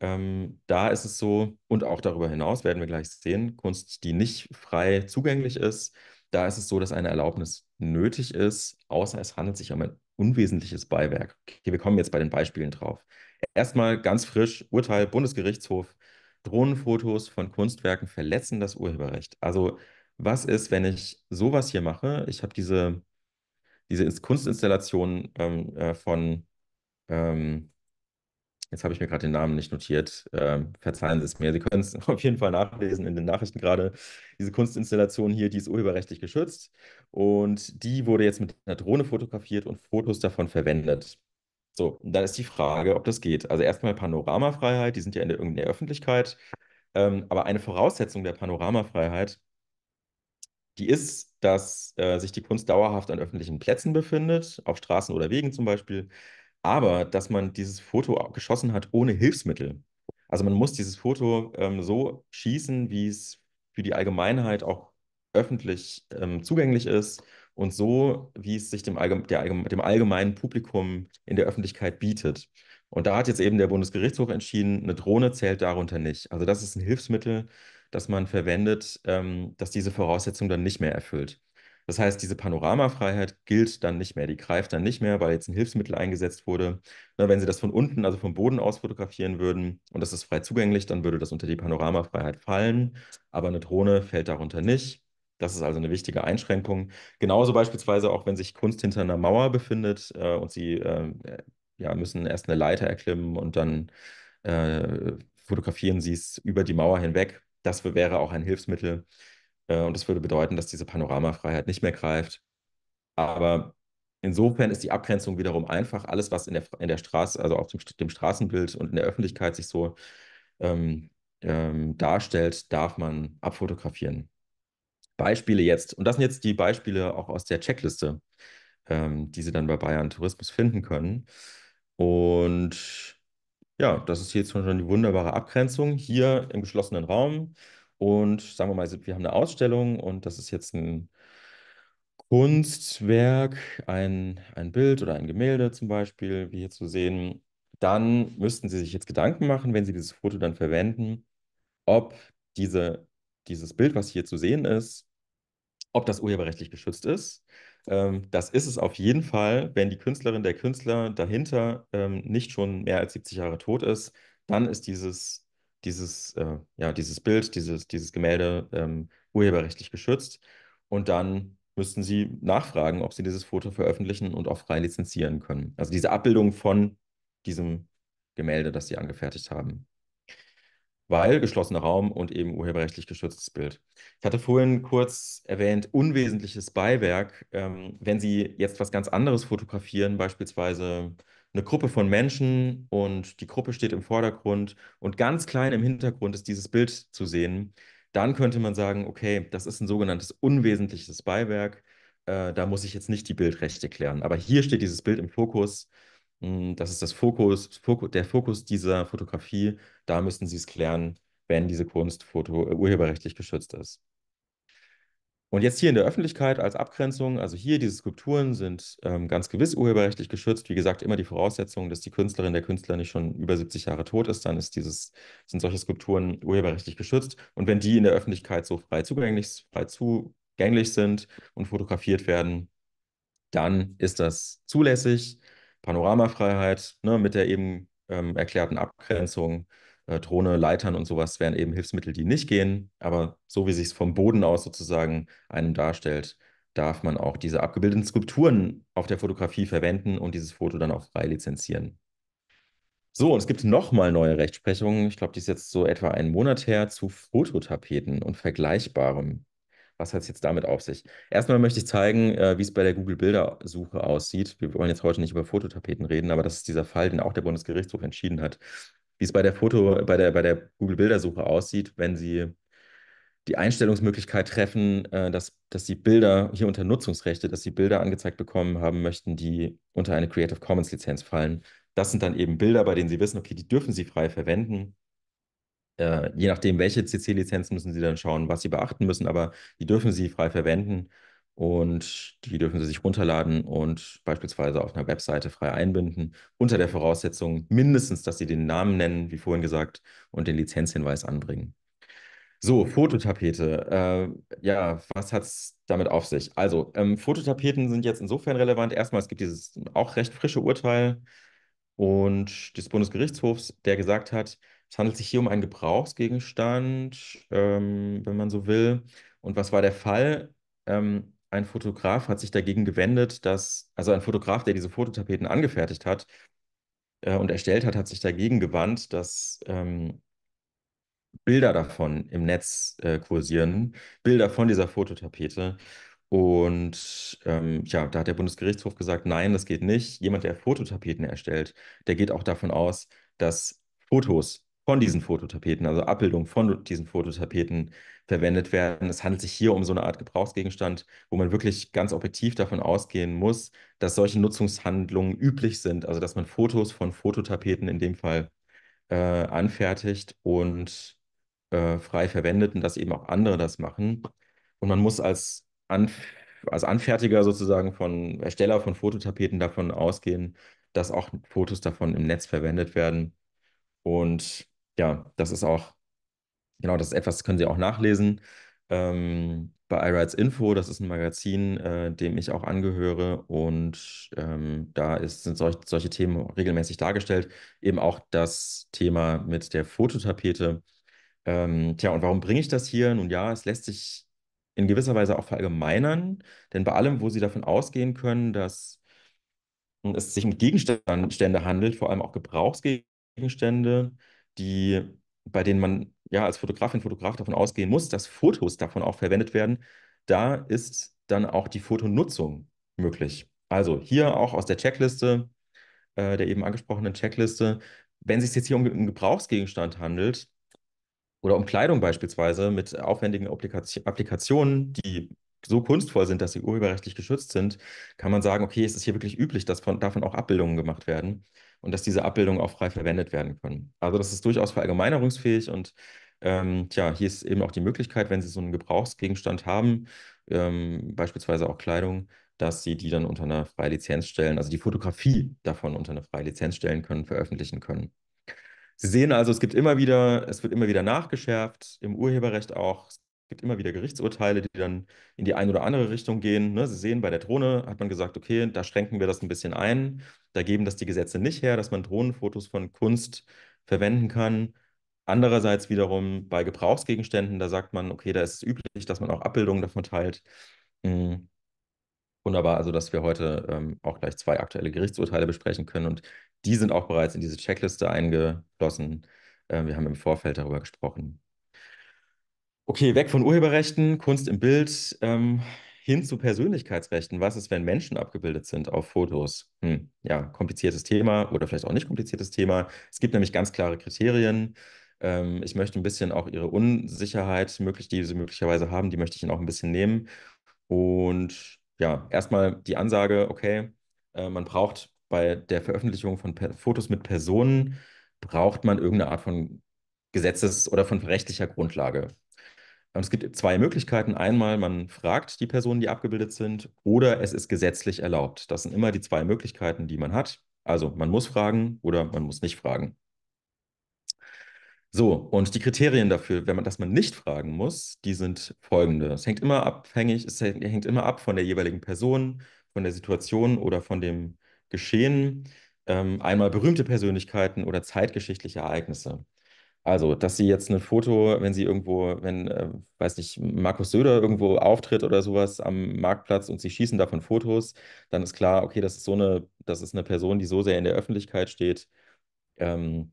ähm, da ist es so, und auch darüber hinaus werden wir gleich sehen, Kunst, die nicht frei zugänglich ist, da ist es so, dass eine Erlaubnis nötig ist, außer es handelt sich um ein unwesentliches Beiwerk. Okay, wir kommen jetzt bei den Beispielen drauf. Erstmal ganz frisch, Urteil Bundesgerichtshof, Drohnenfotos von Kunstwerken verletzen das Urheberrecht. Also was ist, wenn ich sowas hier mache? Ich habe diese, diese Kunstinstallation ähm, äh, von ähm, jetzt habe ich mir gerade den Namen nicht notiert, ähm, verzeihen Sie es mir, Sie können es auf jeden Fall nachlesen in den Nachrichten gerade, diese Kunstinstallation hier, die ist urheberrechtlich geschützt und die wurde jetzt mit einer Drohne fotografiert und Fotos davon verwendet. So, da ist die Frage, ob das geht. Also erstmal Panoramafreiheit, die sind ja in der, in der Öffentlichkeit, ähm, aber eine Voraussetzung der Panoramafreiheit, die ist, dass äh, sich die Kunst dauerhaft an öffentlichen Plätzen befindet, auf Straßen oder Wegen zum Beispiel, aber dass man dieses Foto geschossen hat ohne Hilfsmittel. Also man muss dieses Foto ähm, so schießen, wie es für die Allgemeinheit auch öffentlich ähm, zugänglich ist und so, wie es sich dem, Allgeme Allgeme dem, allgemeinen Publikum in der Öffentlichkeit bietet. Und da hat jetzt eben der Bundesgerichtshof entschieden, eine Drohne zählt darunter nicht. Also das ist ein Hilfsmittel, das man verwendet, ähm, das diese Voraussetzung dann nicht mehr erfüllt. Das heißt, diese Panoramafreiheit gilt dann nicht mehr, die greift dann nicht mehr, weil jetzt ein Hilfsmittel eingesetzt wurde. Na, ne, wenn Sie das von unten, also vom Boden aus fotografieren würden und das ist frei zugänglich, dann würde das unter die Panoramafreiheit fallen, aber eine Drohne fällt darunter nicht. Das ist also eine wichtige Einschränkung. Genauso beispielsweise auch, wenn sich Kunst hinter einer Mauer befindet äh, und Sie äh, äh ja, müssen erst eine Leiter erklimmen und dann äh, fotografieren Sie es über die Mauer hinweg. Das wäre auch ein Hilfsmittel. Äh, und das würde bedeuten, dass diese Panoramafreiheit nicht mehr greift. Aber insofern ist die Abgrenzung wiederum einfach. Alles, was in der, in der Straße, also auf dem, dem Straßenbild und in der Öffentlichkeit sich so ähm, ähm, darstellt, darf man abfotografieren. Beispiele jetzt, und das sind jetzt die Beispiele auch aus der Checkliste, ähm, die Sie dann bei Bayern Tourismus finden können. Und ja, das ist jetzt schon die wunderbare Abgrenzung. Hier im geschlossenen Raum und sagen wir mal, also, wir haben eine Ausstellung und das ist jetzt ein Kunstwerk, ein, ein Bild oder ein Gemälde zum Beispiel, wie hier zu sehen. Dann müssten Sie sich jetzt Gedanken machen, wenn Sie dieses Foto dann verwenden, ob diese, dieses Bild, was hier zu sehen ist, ob das urheberrechtlich geschützt ist. Ähm, das ist es auf jeden Fall, wenn die Künstlerin, der Künstler dahinter ähm, nicht schon mehr als 70 Jahre tot ist, dann ist dieses dieses, äh, ja, dieses Bild, dieses, dieses Gemälde ähm, urheberrechtlich geschützt. Und dann müssten sie nachfragen, ob sie dieses Foto veröffentlichen und auch frei lizenzieren können. Also diese Abbildung von diesem Gemälde, das sie angefertigt haben. Weil geschlossener Raum und eben urheberrechtlich geschütztes Bild. Ich hatte vorhin kurz erwähnt, unwesentliches Beiwerk. Ähm, wenn Sie jetzt was ganz anderes fotografieren, beispielsweise eine Gruppe von Menschen und die Gruppe steht im Vordergrund und ganz klein im Hintergrund ist dieses Bild zu sehen, dann könnte man sagen, okay, das ist ein sogenanntes unwesentliches Beiwerk, äh, da muss ich jetzt nicht die Bildrechte klären. Aber hier steht dieses Bild im Fokus, hm, das ist das Fokus, der Fokus dieser Fotografie, da müssen Sie es klären, wenn diese Kunst äh, urheberrechtlich geschützt ist. Und jetzt hier in der Öffentlichkeit als Abgrenzung, also hier diese Skulpturen sind ähm, ganz gewiss urheberrechtlich geschützt. Wie gesagt, immer die Voraussetzung, dass die Künstlerin, der Künstler nicht schon über 70 Jahre tot ist, dann ist dieses, sind solche Skulpturen urheberrechtlich geschützt. Und wenn die in der Öffentlichkeit so frei zugänglich, frei zugänglich sind und fotografiert werden, dann ist das zulässig. Panoramafreiheit ne, mit der eben ähm, erklärten Abgrenzung äh, Drohne, Leitern und sowas wären eben Hilfsmittel, die nicht gehen. Aber so wie sich es vom Boden aus sozusagen einem darstellt, darf man auch diese abgebildeten Skulpturen auf der Fotografie verwenden und dieses Foto dann auch frei lizenzieren. So, und es gibt nochmal neue Rechtsprechungen. Ich glaube, die ist jetzt so etwa einen Monat her zu Fototapeten und Vergleichbarem. Was hat es jetzt damit auf sich? Erstmal möchte ich zeigen, äh, wie es bei der Google-Bildersuche aussieht. Wir wollen jetzt heute nicht über Fototapeten reden, aber das ist dieser Fall, den auch der Bundesgerichtshof entschieden hat, wie es bei der Foto, bei der, bei der Google-Bildersuche aussieht, wenn Sie die Einstellungsmöglichkeit treffen, äh, dass, dass Sie Bilder hier unter Nutzungsrechte, dass Sie Bilder angezeigt bekommen haben möchten, die unter eine Creative Commons Lizenz fallen. Das sind dann eben Bilder, bei denen Sie wissen, okay, die dürfen Sie frei verwenden. Äh, je nachdem, welche CC-Lizenz müssen Sie dann schauen, was Sie beachten müssen, aber die dürfen Sie frei verwenden und die dürfen Sie sich runterladen und beispielsweise auf einer Webseite frei einbinden, unter der Voraussetzung mindestens, dass Sie den Namen nennen, wie vorhin gesagt, und den Lizenzhinweis anbringen. So, Fototapete. Äh, ja, was hat es damit auf sich? Also, ähm, Fototapeten sind jetzt insofern relevant. Erstmal, es gibt dieses auch recht frische Urteil und des Bundesgerichtshofs, der gesagt hat, es handelt sich hier um einen Gebrauchsgegenstand, ähm, wenn man so will. Und was war der Fall? Ähm, ein Fotograf hat sich dagegen gewendet, dass, also ein Fotograf, der diese Fototapeten angefertigt hat äh, und erstellt hat, hat sich dagegen gewandt, dass ähm, Bilder davon im Netz äh, kursieren, Bilder von dieser Fototapete. Und ähm, ja, da hat der Bundesgerichtshof gesagt, nein, das geht nicht. Jemand, der Fototapeten erstellt, der geht auch davon aus, dass Fotos von diesen Fototapeten, also Abbildungen von diesen Fototapeten verwendet werden. Es handelt sich hier um so eine Art Gebrauchsgegenstand, wo man wirklich ganz objektiv davon ausgehen muss, dass solche Nutzungshandlungen üblich sind, also dass man Fotos von Fototapeten in dem Fall äh, anfertigt und äh, frei verwendet und dass eben auch andere das machen. Und man muss als, Anf als Anfertiger sozusagen von Ersteller von Fototapeten davon ausgehen, dass auch Fotos davon im Netz verwendet werden. Und ja, das ist auch, genau, das ist etwas, das können Sie auch nachlesen ähm, bei iRights Info. Das ist ein Magazin, äh, dem ich auch angehöre und ähm, da ist, sind solch, solche Themen regelmäßig dargestellt. Eben auch das Thema mit der Fototapete. Ähm, tja, und warum bringe ich das hier? Nun ja, es lässt sich in gewisser Weise auch verallgemeinern, denn bei allem, wo Sie davon ausgehen können, dass es sich um Gegenstände handelt, vor allem auch Gebrauchsgegenstände, die, bei denen man ja als Fotografin, Fotograf davon ausgehen muss, dass Fotos davon auch verwendet werden, da ist dann auch die Fotonutzung möglich. Also hier auch aus der Checkliste, äh, der eben angesprochenen Checkliste, wenn es sich jetzt hier um einen Gebrauchsgegenstand handelt oder um Kleidung beispielsweise mit aufwendigen Applikationen, die so kunstvoll sind, dass sie urheberrechtlich geschützt sind, kann man sagen, okay, es ist hier wirklich üblich, dass von, davon auch Abbildungen gemacht werden und dass diese Abbildungen auch frei verwendet werden können. Also das ist durchaus verallgemeinerungsfähig und ähm, tja, hier ist eben auch die Möglichkeit, wenn Sie so einen Gebrauchsgegenstand haben, ähm, beispielsweise auch Kleidung, dass Sie die dann unter einer freien Lizenz stellen, also die Fotografie davon unter einer freien Lizenz stellen können, veröffentlichen können. Sie sehen also, es gibt immer wieder, es wird immer wieder nachgeschärft, im Urheberrecht auch. Es gibt immer wieder Gerichtsurteile, die dann in die eine oder andere Richtung gehen. Ne? Sie sehen, bei der Drohne hat man gesagt, okay, da schränken wir das ein bisschen ein. Da geben das die Gesetze nicht her, dass man Drohnenfotos von Kunst verwenden kann. Andererseits wiederum bei Gebrauchsgegenständen, da sagt man, okay, da ist es üblich, dass man auch Abbildungen davon teilt. Mhm. Wunderbar, also dass wir heute ähm, auch gleich zwei aktuelle Gerichtsurteile besprechen können und die sind auch bereits in diese Checkliste eingeflossen. Äh, wir haben im Vorfeld darüber gesprochen. Okay, weg von Urheberrechten, Kunst im Bild, ähm, hin zu Persönlichkeitsrechten. Was ist, wenn Menschen abgebildet sind auf Fotos? Hm, ja, kompliziertes Thema oder vielleicht auch nicht kompliziertes Thema. Es gibt nämlich ganz klare Kriterien. Ähm, ich möchte ein bisschen auch ihre Unsicherheit, möglich, die sie möglicherweise haben, die möchte ich ihnen auch ein bisschen nehmen. Und ja, erstmal die Ansage, okay, äh, man braucht bei der Veröffentlichung von per Fotos mit Personen, braucht man irgendeine Art von Gesetzes- oder von rechtlicher Grundlage. Es gibt zwei Möglichkeiten. Einmal, man fragt die Personen, die abgebildet sind, oder es ist gesetzlich erlaubt. Das sind immer die zwei Möglichkeiten, die man hat. Also man muss fragen oder man muss nicht fragen. So, und die Kriterien dafür, wenn man, dass man nicht fragen muss, die sind folgende. Es hängt immer abhängig, es hängt immer ab von der jeweiligen Person, von der Situation oder von dem Geschehen. Ähm, einmal berühmte Persönlichkeiten oder zeitgeschichtliche Ereignisse. Also, dass sie jetzt ein Foto, wenn sie irgendwo, wenn, äh, weiß nicht, Markus Söder irgendwo auftritt oder sowas am Marktplatz und sie schießen davon Fotos, dann ist klar, okay, das ist so eine, das ist eine Person, die so sehr in der Öffentlichkeit steht, ähm,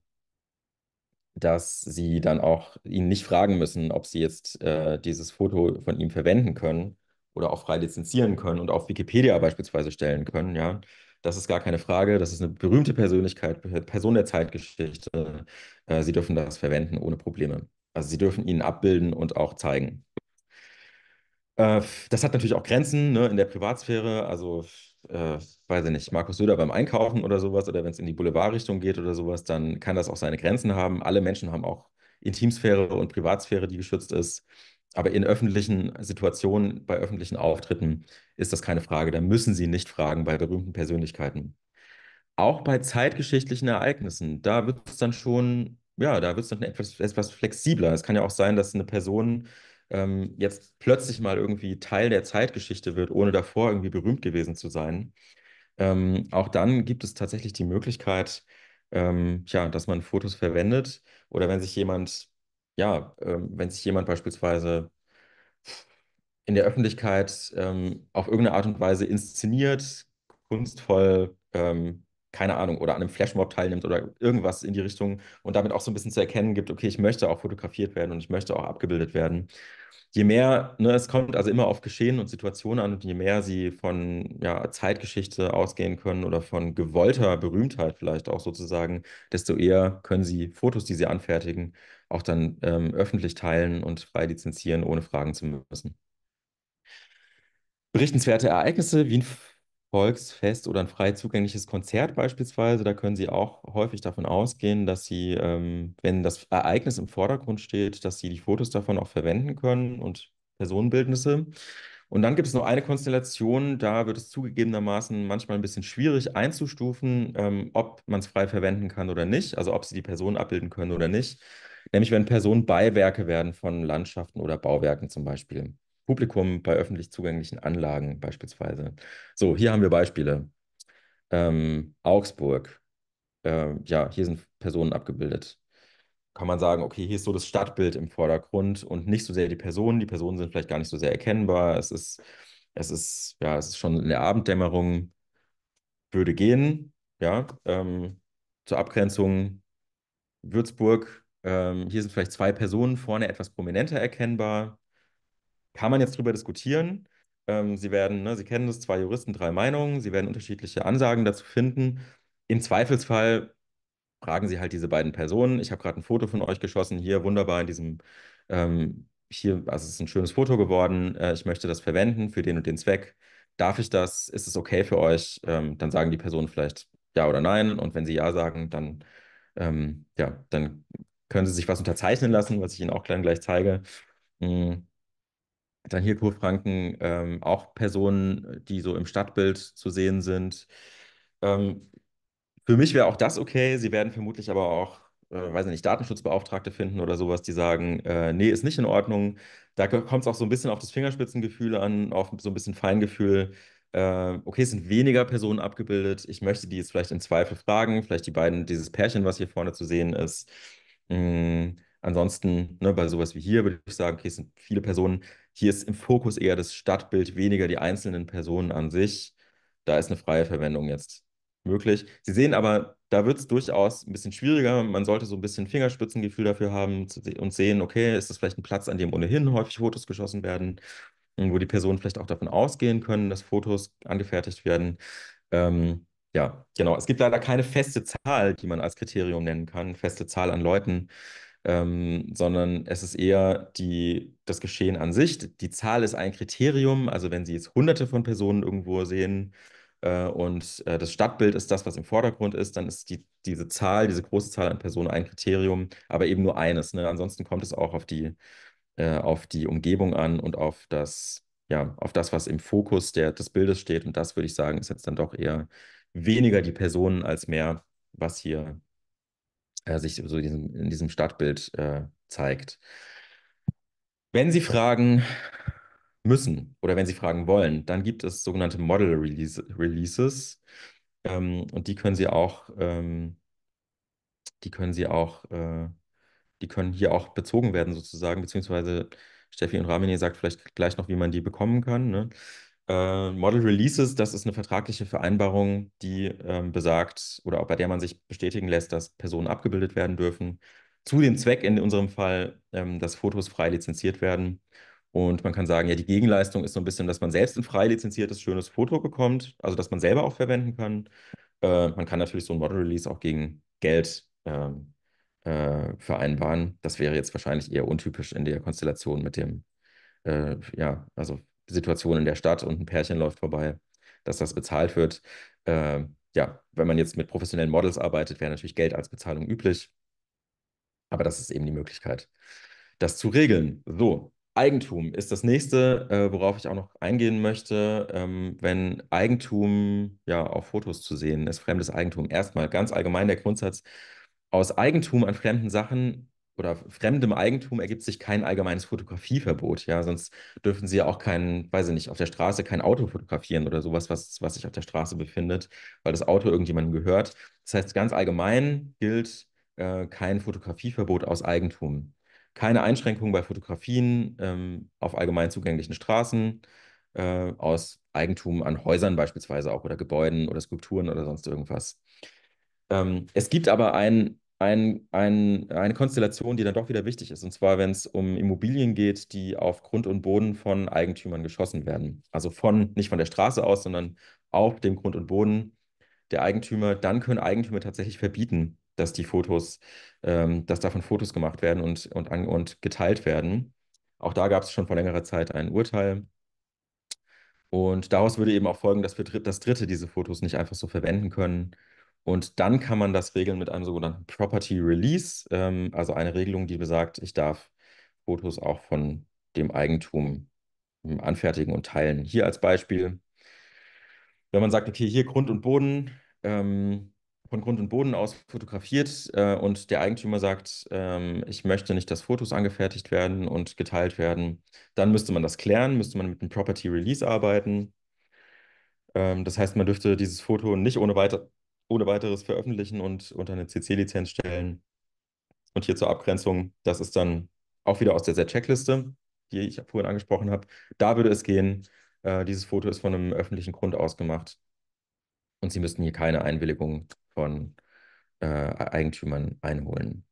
dass sie dann auch ihn nicht fragen müssen, ob sie jetzt äh, dieses Foto von ihm verwenden können oder auch frei lizenzieren können und auf Wikipedia beispielsweise stellen können, ja. Das ist gar keine Frage. Das ist eine berühmte Persönlichkeit, Person der Zeitgeschichte. Äh, sie dürfen das verwenden ohne Probleme. Also sie dürfen ihn abbilden und auch zeigen. Äh, das hat natürlich auch Grenzen ne, in der Privatsphäre. Also, äh, weiß ich nicht, Markus Söder beim Einkaufen oder sowas, oder wenn es in die Boulevardrichtung geht oder sowas, dann kann das auch seine Grenzen haben. Alle Menschen haben auch Intimsphäre und Privatsphäre, die geschützt ist. Aber in öffentlichen Situationen, bei öffentlichen Auftritten ist das keine Frage. Da müssen Sie nicht fragen bei berühmten Persönlichkeiten. Auch bei zeitgeschichtlichen Ereignissen, da wird es dann schon, ja, da wird es dann etwas, etwas flexibler. Es kann ja auch sein, dass eine Person ähm, jetzt plötzlich mal irgendwie Teil der Zeitgeschichte wird, ohne davor irgendwie berühmt gewesen zu sein. Ähm, auch dann gibt es tatsächlich die Möglichkeit, ähm, ja, dass man Fotos verwendet oder wenn sich jemand ja, ähm, wenn sich jemand beispielsweise in der Öffentlichkeit ähm, auf irgendeine Art und Weise inszeniert, kunstvoll, ähm, keine Ahnung, oder an einem Flashmob teilnimmt oder irgendwas in die Richtung und damit auch so ein bisschen zu erkennen gibt, okay, ich möchte auch fotografiert werden und ich möchte auch abgebildet werden. Je mehr, ne, es kommt also immer auf Geschehen und Situationen an und je mehr sie von ja, Zeitgeschichte ausgehen können oder von gewollter Berühmtheit vielleicht auch sozusagen, desto eher können sie Fotos, die sie anfertigen, auch dann ähm, öffentlich teilen und frei lizenzieren, ohne fragen zu müssen. Berichtenswerte Ereignisse wie ein Volksfest oder ein frei zugängliches Konzert beispielsweise, da können Sie auch häufig davon ausgehen, dass Sie, ähm, wenn das Ereignis im Vordergrund steht, dass Sie die Fotos davon auch verwenden können und Personenbildnisse. Und dann gibt es noch eine Konstellation, da wird es zugegebenermaßen manchmal ein bisschen schwierig einzustufen, ähm, ob man es frei verwenden kann oder nicht, also ob sie die Person abbilden können oder nicht nämlich wenn Personen Beiwerke werden von Landschaften oder Bauwerken zum Beispiel. Publikum bei öffentlich zugänglichen Anlagen beispielsweise. So, hier haben wir Beispiele. Ähm, Augsburg. Äh, ja, hier sind Personen abgebildet. Kann man sagen, okay, hier ist so das Stadtbild im Vordergrund und nicht so sehr die Personen. Die Personen sind vielleicht gar nicht so sehr erkennbar. Es ist, es ist, ja, es ist schon in der Abenddämmerung, würde gehen. Ja, ähm, zur Abgrenzung Würzburg ähm, hier sind vielleicht zwei Personen vorne etwas prominenter erkennbar. Kann man jetzt drüber diskutieren? Ähm, sie werden, ne, Sie kennen das, zwei Juristen, drei Meinungen. Sie werden unterschiedliche Ansagen dazu finden. Im Zweifelsfall fragen Sie halt diese beiden Personen. Ich habe gerade ein Foto von euch geschossen, hier wunderbar in diesem, ähm, hier, also es ist ein schönes Foto geworden. Äh, ich möchte das verwenden für den und den Zweck. Darf ich das? Ist es okay für euch? Ähm, dann sagen die Personen vielleicht ja oder nein. Und wenn sie ja sagen, dann, ähm, ja, dann können Sie sich was unterzeichnen lassen, was ich Ihnen auch gleich zeige. Hm. Dann hier Kurfranken, ähm, auch Personen, die so im Stadtbild zu sehen sind. Ähm, für mich wäre auch das okay. Sie werden vermutlich aber auch, äh, weiß nicht, Datenschutzbeauftragte finden oder sowas, die sagen, äh, nee, ist nicht in Ordnung. Da kommt es auch so ein bisschen auf das Fingerspitzengefühl an, auf so ein bisschen Feingefühl äh, okay, es sind weniger Personen abgebildet. Ich möchte die jetzt vielleicht in Zweifel fragen, vielleicht die beiden, dieses Pärchen, was hier vorne zu sehen ist. Hm, ansonsten, ne, bei sowas wie hier würde ich sagen, okay, es sind viele Personen. Hier ist im Fokus eher das Stadtbild, weniger die einzelnen Personen an sich. Da ist eine freie Verwendung jetzt möglich. Sie sehen aber, da wird es durchaus ein bisschen schwieriger. Man sollte so ein bisschen Fingerspitzengefühl dafür haben und sehen, okay, ist das vielleicht ein Platz, an dem ohnehin häufig Fotos geschossen werden, wo die Personen vielleicht auch davon ausgehen können, dass Fotos angefertigt werden. Ähm, ja, genau. Es gibt leider keine feste Zahl, die man als Kriterium nennen kann, feste Zahl an Leuten, ähm, sondern es ist eher die, das Geschehen an sich. Die Zahl ist ein Kriterium, also wenn Sie jetzt hunderte von Personen irgendwo sehen äh, und äh, das Stadtbild ist das, was im Vordergrund ist, dann ist die, diese Zahl, diese große Zahl an Personen ein Kriterium, aber eben nur eines. Ne? Ansonsten kommt es auch auf die, äh, auf die Umgebung an und auf das, ja, auf das, was im Fokus der, des Bildes steht. Und das würde ich sagen, ist jetzt dann doch eher weniger die Personen als mehr, was hier äh, sich so diesem, in diesem Stadtbild äh, zeigt. Wenn Sie fragen, müssen oder wenn Sie fragen wollen, dann gibt es sogenannte Model Release, Releases ähm, und die können Sie auch, ähm, die können Sie auch, äh, die können hier auch bezogen werden sozusagen, beziehungsweise Steffi und Ramini sagt vielleicht gleich noch, wie man die bekommen kann. Ne? Äh, Model Releases, das ist eine vertragliche Vereinbarung, die ähm, besagt oder bei der man sich bestätigen lässt, dass Personen abgebildet werden dürfen. Zu dem Zweck in unserem Fall, ähm, dass Fotos frei lizenziert werden. Und man kann sagen, ja, die Gegenleistung ist so ein bisschen, dass man selbst ein frei lizenziertes, schönes Foto bekommt, also dass man selber auch verwenden kann. Äh, man kann natürlich so ein Model Release auch gegen Geld ähm, äh, vereinbaren. Das wäre jetzt wahrscheinlich eher untypisch in der Konstellation mit dem, äh, ja, also Situation in der Stadt und ein Pärchen läuft vorbei, dass das bezahlt wird. Äh, ja, wenn man jetzt mit professionellen Models arbeitet, wäre natürlich Geld als Bezahlung üblich. Aber das ist eben die Möglichkeit, das zu regeln. So, Eigentum ist das nächste, äh, worauf ich auch noch eingehen möchte. Ähm, wenn Eigentum ja auf Fotos zu sehen ist, fremdes Eigentum. Erstmal ganz allgemein der Grundsatz, aus Eigentum an fremden Sachen oder fremdem Eigentum ergibt sich kein allgemeines Fotografieverbot, ja, sonst dürfen sie ja auch kein, weiß ich nicht, auf der Straße kein Auto fotografieren oder sowas, was, was sich auf der Straße befindet, weil das Auto irgendjemandem gehört. Das heißt, ganz allgemein gilt äh, kein Fotografieverbot aus Eigentum. Keine Einschränkung bei Fotografien ähm, auf allgemein zugänglichen Straßen, äh, aus Eigentum an Häusern beispielsweise auch oder Gebäuden oder Skulpturen oder sonst irgendwas. Ähm, es gibt aber ein ein, ein, eine Konstellation, die dann doch wieder wichtig ist. Und zwar, wenn es um Immobilien geht, die auf Grund und Boden von Eigentümern geschossen werden. Also von, nicht von der Straße aus, sondern auf dem Grund und Boden der Eigentümer. Dann können Eigentümer tatsächlich verbieten, dass die Fotos, ähm, dass davon Fotos gemacht werden und, und, und geteilt werden. Auch da gab es schon vor längerer Zeit ein Urteil. Und daraus würde eben auch folgen, dass wir das Dritte diese Fotos nicht einfach so verwenden können, und dann kann man das regeln mit einem sogenannten Property Release, ähm, also eine Regelung, die besagt, ich darf Fotos auch von dem Eigentum hm, anfertigen und teilen. Hier als Beispiel, wenn man sagt, okay, hier Grund und Boden, ähm, von Grund und Boden aus fotografiert äh, und der Eigentümer sagt, ähm, ich möchte nicht, dass Fotos angefertigt werden und geteilt werden, dann müsste man das klären, müsste man mit einem Property Release arbeiten. Ähm, das heißt, man dürfte dieses Foto nicht ohne weiteres ohne weiteres veröffentlichen und unter eine CC-Lizenz stellen. Und hier zur Abgrenzung, das ist dann auch wieder aus der Z-Checkliste, die ich vorhin angesprochen habe. Da würde es gehen. Äh, dieses Foto ist von einem öffentlichen Grund ausgemacht. Und Sie müssten hier keine Einwilligung von äh, Eigentümern einholen.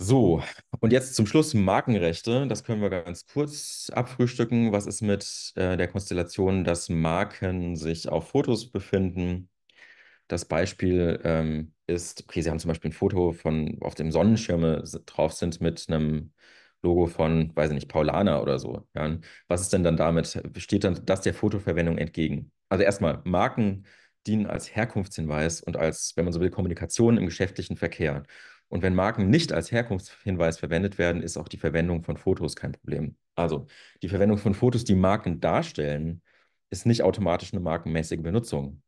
So, und jetzt zum Schluss Markenrechte. Das können wir ganz kurz abfrühstücken. Was ist mit äh, der Konstellation, dass Marken sich auf Fotos befinden? Das Beispiel ähm, ist, okay, Sie haben zum Beispiel ein Foto von, auf dem Sonnenschirme drauf sind mit einem Logo von, weiß ich nicht, Paulana oder so. Ja, was ist denn dann damit? Steht dann das der Fotoverwendung entgegen? Also erstmal, Marken dienen als Herkunftshinweis und als, wenn man so will, Kommunikation im geschäftlichen Verkehr. Und wenn Marken nicht als Herkunftshinweis verwendet werden, ist auch die Verwendung von Fotos kein Problem. Also die Verwendung von Fotos, die Marken darstellen, ist nicht automatisch eine markenmäßige Benutzung.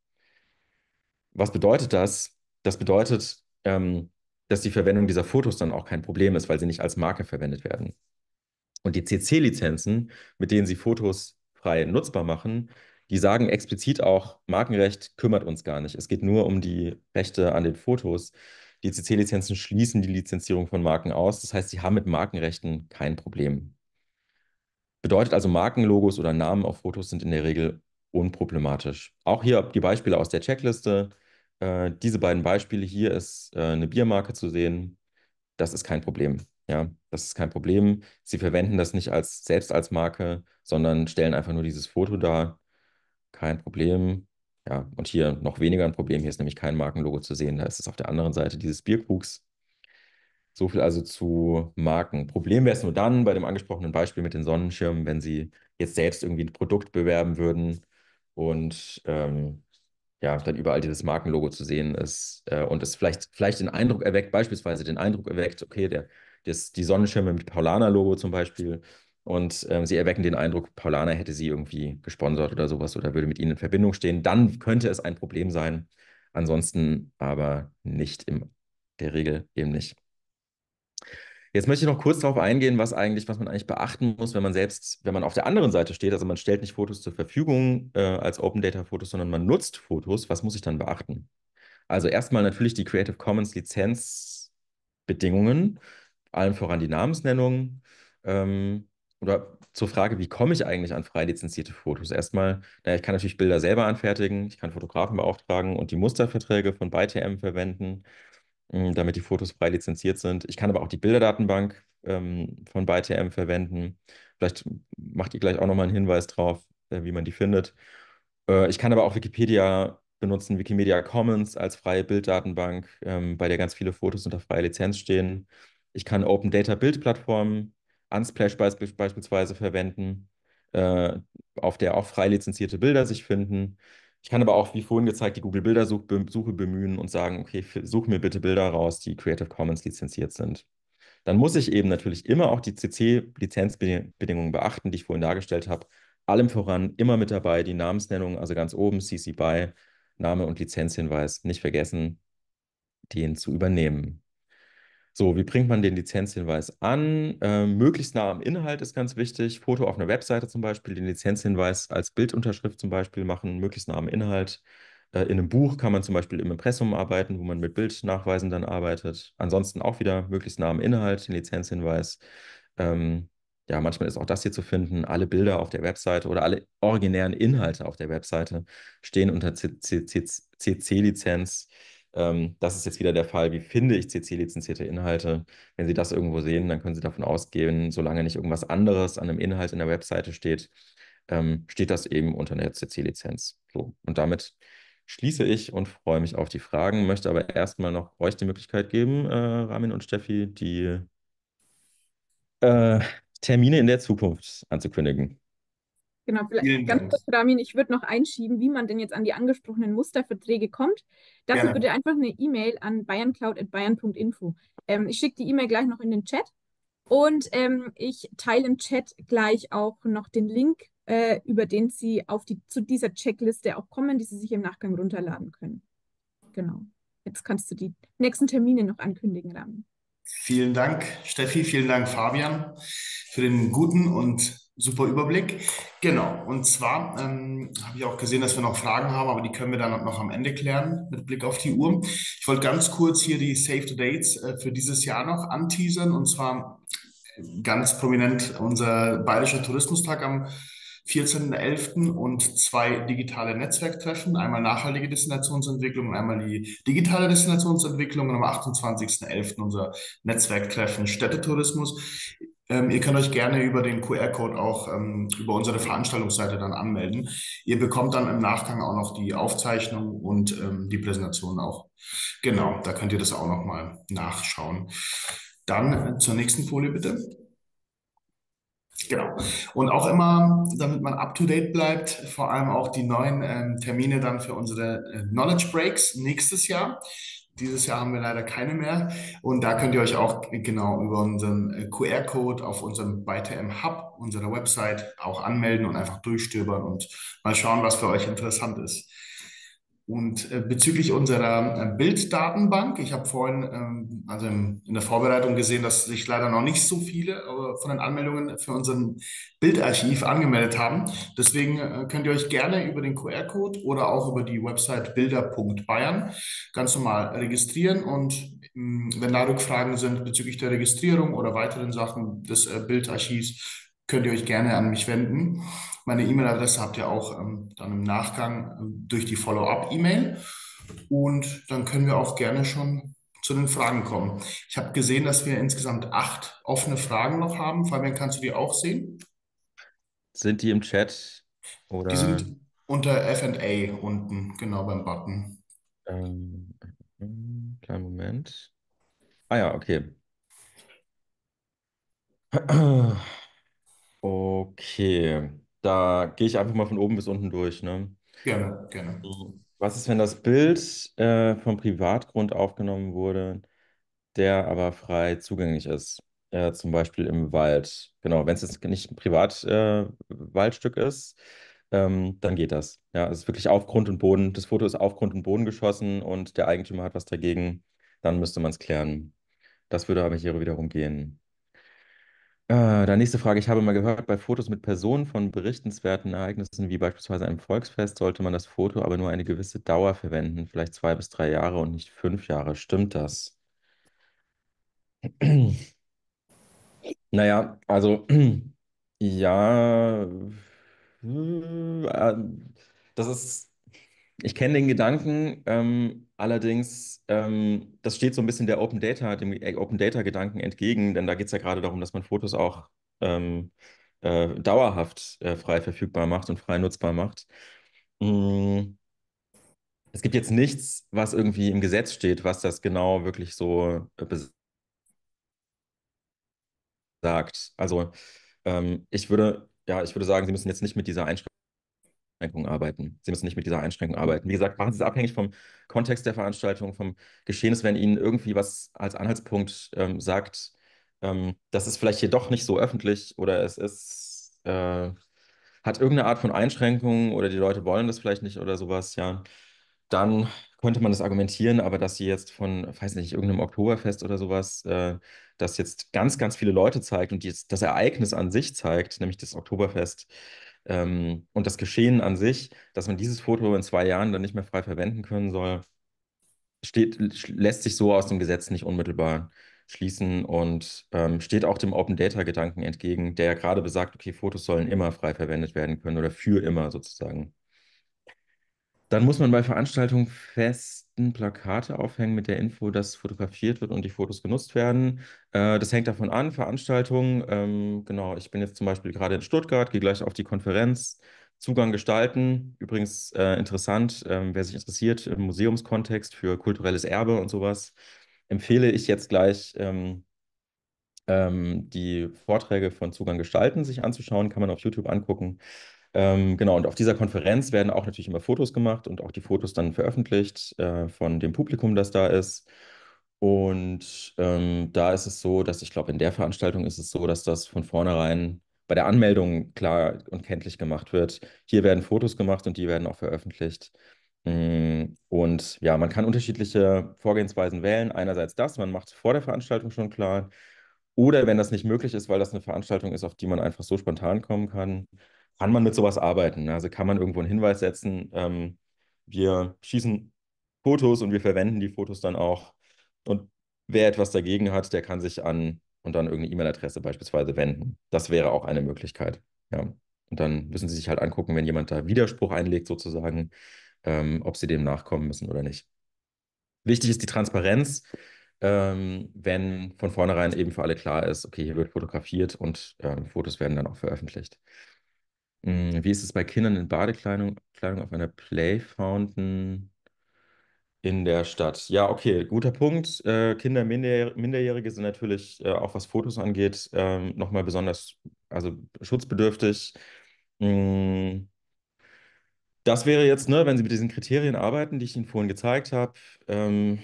Was bedeutet das? Das bedeutet, ähm, dass die Verwendung dieser Fotos dann auch kein Problem ist, weil sie nicht als Marke verwendet werden. Und die CC-Lizenzen, mit denen sie Fotos frei nutzbar machen, die sagen explizit auch, Markenrecht kümmert uns gar nicht. Es geht nur um die Rechte an den Fotos. Die CC-Lizenzen schließen die Lizenzierung von Marken aus. Das heißt, sie haben mit Markenrechten kein Problem. Bedeutet also, Markenlogos oder Namen auf Fotos sind in der Regel unproblematisch. Auch hier die Beispiele aus der Checkliste. Äh, diese beiden Beispiele hier ist äh, eine Biermarke zu sehen. Das ist kein Problem. Ja, das ist kein Problem. Sie verwenden das nicht als selbst als Marke, sondern stellen einfach nur dieses Foto dar. Kein Problem. Ja, und hier noch weniger ein Problem. Hier ist nämlich kein Markenlogo zu sehen. Da ist es auf der anderen Seite dieses Bierkrugs. So viel also zu Marken. Problem wäre es nur dann bei dem angesprochenen Beispiel mit den Sonnenschirmen, wenn Sie jetzt selbst irgendwie ein Produkt bewerben würden und ähm, ja, dann überall dieses Markenlogo zu sehen ist äh, und es vielleicht, vielleicht den Eindruck erweckt, beispielsweise den Eindruck erweckt, okay, der, das, die Sonnenschirme mit Paulana-Logo zum Beispiel und ähm, sie erwecken den Eindruck, Paulana hätte sie irgendwie gesponsert oder sowas oder würde mit ihnen in Verbindung stehen. Dann könnte es ein Problem sein. Ansonsten aber nicht in der Regel eben nicht. Jetzt möchte ich noch kurz darauf eingehen, was eigentlich, was man eigentlich beachten muss, wenn man selbst, wenn man auf der anderen Seite steht, also man stellt nicht Fotos zur Verfügung äh, als Open Data Fotos, sondern man nutzt Fotos. Was muss ich dann beachten? Also erstmal natürlich die Creative Commons Lizenzbedingungen, allen voran die Namensnennung. Ähm, oder zur Frage, wie komme ich eigentlich an frei lizenzierte Fotos? Erstmal, naja, ich kann natürlich Bilder selber anfertigen, ich kann Fotografen beauftragen und die Musterverträge von ByTM verwenden, hm, damit die Fotos frei lizenziert sind. Ich kann aber auch die Bilderdatenbank ähm, von ByTM verwenden. Vielleicht macht ihr gleich auch nochmal einen Hinweis drauf, äh, wie man die findet. Äh, ich kann aber auch Wikipedia benutzen, Wikimedia Commons als freie Bilddatenbank, ähm, bei der ganz viele Fotos unter freier Lizenz stehen. Ich kann Open Data Bildplattformen Unsplash beisp beispielsweise verwenden, äh, auf der auch frei lizenzierte Bilder sich finden. Ich kann aber auch, wie vorhin gezeigt, die Google Bildersuche bemühen und sagen, okay, such mir bitte Bilder raus, die Creative Commons lizenziert sind. Dann muss ich eben natürlich immer auch die CC-Lizenzbedingungen beachten, die ich vorhin dargestellt habe. Allem voran immer mit dabei die Namensnennung, also ganz oben CC BY, Name und Lizenzhinweis, nicht vergessen, den zu übernehmen. So, wie bringt man den Lizenzhinweis an? Ähm, möglichst nah am Inhalt ist ganz wichtig. Foto auf einer Webseite zum Beispiel, den Lizenzhinweis als Bildunterschrift zum Beispiel machen, möglichst nah am Inhalt. Äh, in einem Buch kann man zum Beispiel im Impressum arbeiten, wo man mit Bildnachweisen dann arbeitet. Ansonsten auch wieder möglichst nah am Inhalt, den Lizenzhinweis. Ähm, ja, manchmal ist auch das hier zu finden. Alle Bilder auf der Webseite oder alle originären Inhalte auf der Webseite stehen unter CC-Lizenz. cc lizenz ähm, das ist jetzt wieder der Fall. Wie finde ich CC-lizenzierte Inhalte? Wenn Sie das irgendwo sehen, dann können Sie davon ausgehen, solange nicht irgendwas anderes an einem Inhalt in der Webseite steht, ähm, steht das eben unter einer CC-Lizenz. So. Und damit schließe ich und freue mich auf die Fragen, möchte aber erstmal noch euch die Möglichkeit geben, äh, Ramin und Steffi, die äh, Termine in der Zukunft anzukündigen. Genau, vielleicht ganz kurz, Ramin, ich würde noch einschieben, wie man denn jetzt an die angesprochenen Musterverträge kommt. Dazu bitte einfach eine E-Mail an bayerncloud.bayern.info. Ähm, ich schicke die E-Mail gleich noch in den Chat und ähm, ich teile im Chat gleich auch noch den Link, äh, über den Sie auf die, zu dieser Checkliste auch kommen, die Sie sich im Nachgang runterladen können. Genau. Jetzt kannst du die nächsten Termine noch ankündigen, Ramin. Vielen Dank, Steffi. Vielen Dank, Fabian, für den guten und Super Überblick. Genau. Und zwar ähm, habe ich auch gesehen, dass wir noch Fragen haben, aber die können wir dann noch am Ende klären mit Blick auf die Uhr. Ich wollte ganz kurz hier die Save the Dates äh, für dieses Jahr noch anteasern. Und zwar ganz prominent unser Bayerischer Tourismustag am 14.11. und zwei digitale Netzwerktreffen, einmal nachhaltige Destinationsentwicklung und einmal die digitale Destinationsentwicklung und am 28.11. unser Netzwerktreffen Städtetourismus. Ähm, ihr könnt euch gerne über den QR-Code auch ähm, über unsere Veranstaltungsseite dann anmelden. Ihr bekommt dann im Nachgang auch noch die Aufzeichnung und ähm, die Präsentation auch. Genau, da könnt ihr das auch nochmal nachschauen. Dann äh, zur nächsten Folie bitte. Genau. Und auch immer, damit man up to date bleibt, vor allem auch die neuen ähm, Termine dann für unsere äh, Knowledge Breaks nächstes Jahr. Dieses Jahr haben wir leider keine mehr. Und da könnt ihr euch auch genau über unseren äh, QR-Code auf unserem ByteM Hub, unserer Website, auch anmelden und einfach durchstöbern und mal schauen, was für euch interessant ist. Und äh, bezüglich unserer äh, Bilddatenbank, ich habe vorhin ähm, also in der Vorbereitung gesehen, dass sich leider noch nicht so viele äh, von den Anmeldungen für unseren Bildarchiv angemeldet haben. Deswegen könnt ihr euch gerne über den QR-Code oder auch über die Website bilder.bayern ganz normal registrieren. Und mm, wenn da Rückfragen sind bezüglich der Registrierung oder weiteren Sachen des Bildarchivs, könnt ihr euch gerne an mich wenden. Meine E-Mail-Adresse habt ihr auch ähm, dann im Nachgang ähm, durch die Follow-up-E-Mail. Und dann können wir auch gerne schon zu den Fragen kommen. Ich habe gesehen, dass wir insgesamt acht offene Fragen noch haben. Fabian, kannst du die auch sehen? Sind die im Chat? Oder? Die sind unter FA unten, genau beim Button. Ähm, kleinen Moment. Ah ja, okay. Okay. Da gehe ich einfach mal von oben bis unten durch. Ne? Gerne, gerne. Was ist, wenn das Bild äh, vom Privatgrund aufgenommen wurde, der aber frei zugänglich ist? Äh, zum Beispiel im Wald. Genau, wenn es jetzt nicht ein Privatwaldstück äh, ist, ähm, dann geht das. Ja, es ist wirklich auf Grund und Boden. Das Foto ist auf Grund und Boden geschossen und der Eigentümer hat was dagegen. Dann müsste man es klären. Das würde aber hier wiederum gehen. Äh, nächste Frage. Ich habe mal gehört, bei Fotos mit Personen von berichtenswerten Ereignissen, wie beispielsweise einem Volksfest, sollte man das Foto aber nur eine gewisse Dauer verwenden, vielleicht zwei bis drei Jahre und nicht fünf Jahre. Stimmt das? Naja, also ja, äh, das ist, ich kenne den Gedanken, ähm, Allerdings, ähm, das steht so ein bisschen der Open Data, dem äh, Open Data Gedanken entgegen, denn da geht es ja gerade darum, dass man Fotos auch ähm, äh, dauerhaft äh, frei verfügbar macht und frei nutzbar macht. Mm. Es gibt jetzt nichts, was irgendwie im Gesetz steht, was das genau wirklich so äh, sagt. Also ähm, ich würde, ja, ich würde sagen, Sie müssen jetzt nicht mit dieser Einschränkung Einschränkung arbeiten. Sie müssen nicht mit dieser Einschränkung arbeiten. Wie gesagt, machen Sie es abhängig vom Kontext der Veranstaltung, vom Geschehen. wenn Ihnen irgendwie was als Anhaltspunkt ähm, sagt, ähm, das ist vielleicht hier doch nicht so öffentlich oder es ist, äh, hat irgendeine Art von Einschränkung oder die Leute wollen das vielleicht nicht oder sowas, ja, dann könnte man das argumentieren, aber dass sie jetzt von, weiß nicht, irgendeinem Oktoberfest oder sowas, äh, das jetzt ganz, ganz viele Leute zeigt und die das Ereignis an sich zeigt, nämlich das Oktoberfest, ähm, und das Geschehen an sich, dass man dieses Foto in zwei Jahren dann nicht mehr frei verwenden können soll, steht, lässt sich so aus dem Gesetz nicht unmittelbar schließen und ähm, steht auch dem Open Data Gedanken entgegen, der ja gerade besagt, okay, Fotos sollen immer frei verwendet werden können oder für immer sozusagen. Dann muss man bei Veranstaltungen fest müssten Plakate aufhängen mit der Info, dass fotografiert wird und die Fotos genutzt werden. Äh, das hängt davon an, Veranstaltungen. Ähm, genau, ich bin jetzt zum Beispiel gerade in Stuttgart, gehe gleich auf die Konferenz. Zugang gestalten. Übrigens äh, interessant, ähm, wer sich interessiert im Museumskontext für kulturelles Erbe und sowas, empfehle ich jetzt gleich ähm, ähm, die Vorträge von Zugang gestalten sich anzuschauen, kann man auf YouTube angucken. Ähm, genau, und auf dieser Konferenz werden auch natürlich immer Fotos gemacht und auch die Fotos dann veröffentlicht äh, von dem Publikum, das da ist. Und ähm, da ist es so, dass ich glaube, in der Veranstaltung ist es so, dass das von vornherein bei der Anmeldung klar und kenntlich gemacht wird. Hier werden Fotos gemacht und die werden auch veröffentlicht. Mm, und ja, man kann unterschiedliche Vorgehensweisen wählen. Einerseits das, man macht vor der Veranstaltung schon klar. Oder wenn das nicht möglich ist, weil das eine Veranstaltung ist, auf die man einfach so spontan kommen kann, kann man mit sowas arbeiten. Ne? Also kann man irgendwo einen Hinweis setzen. Ähm, wir schießen Fotos und wir verwenden die Fotos dann auch. Und wer etwas dagegen hat, der kann sich an und dann irgendeine E-Mail-Adresse beispielsweise wenden. Das wäre auch eine Möglichkeit. Ja. Und dann müssen Sie sich halt angucken, wenn jemand da Widerspruch einlegt, sozusagen, ähm, ob Sie dem nachkommen müssen oder nicht. Wichtig ist die Transparenz, ähm, wenn von vornherein eben für alle klar ist, okay, hier wird fotografiert und ähm, Fotos werden dann auch veröffentlicht. Hm, wie ist es bei Kindern in Badekleidung Kleidung auf einer Playfountain in der Stadt? Ja, okay, guter Punkt. Äh, Kinder, Minderjähr- Minderjährige sind natürlich, äh, auch was Fotos angeht, ähm, nochmal besonders, also schutzbedürftig. Hm, Das wäre jetzt, ne, wenn Sie mit diesen Kriterien arbeiten, die ich Ihnen vorhin gezeigt habe, ähm,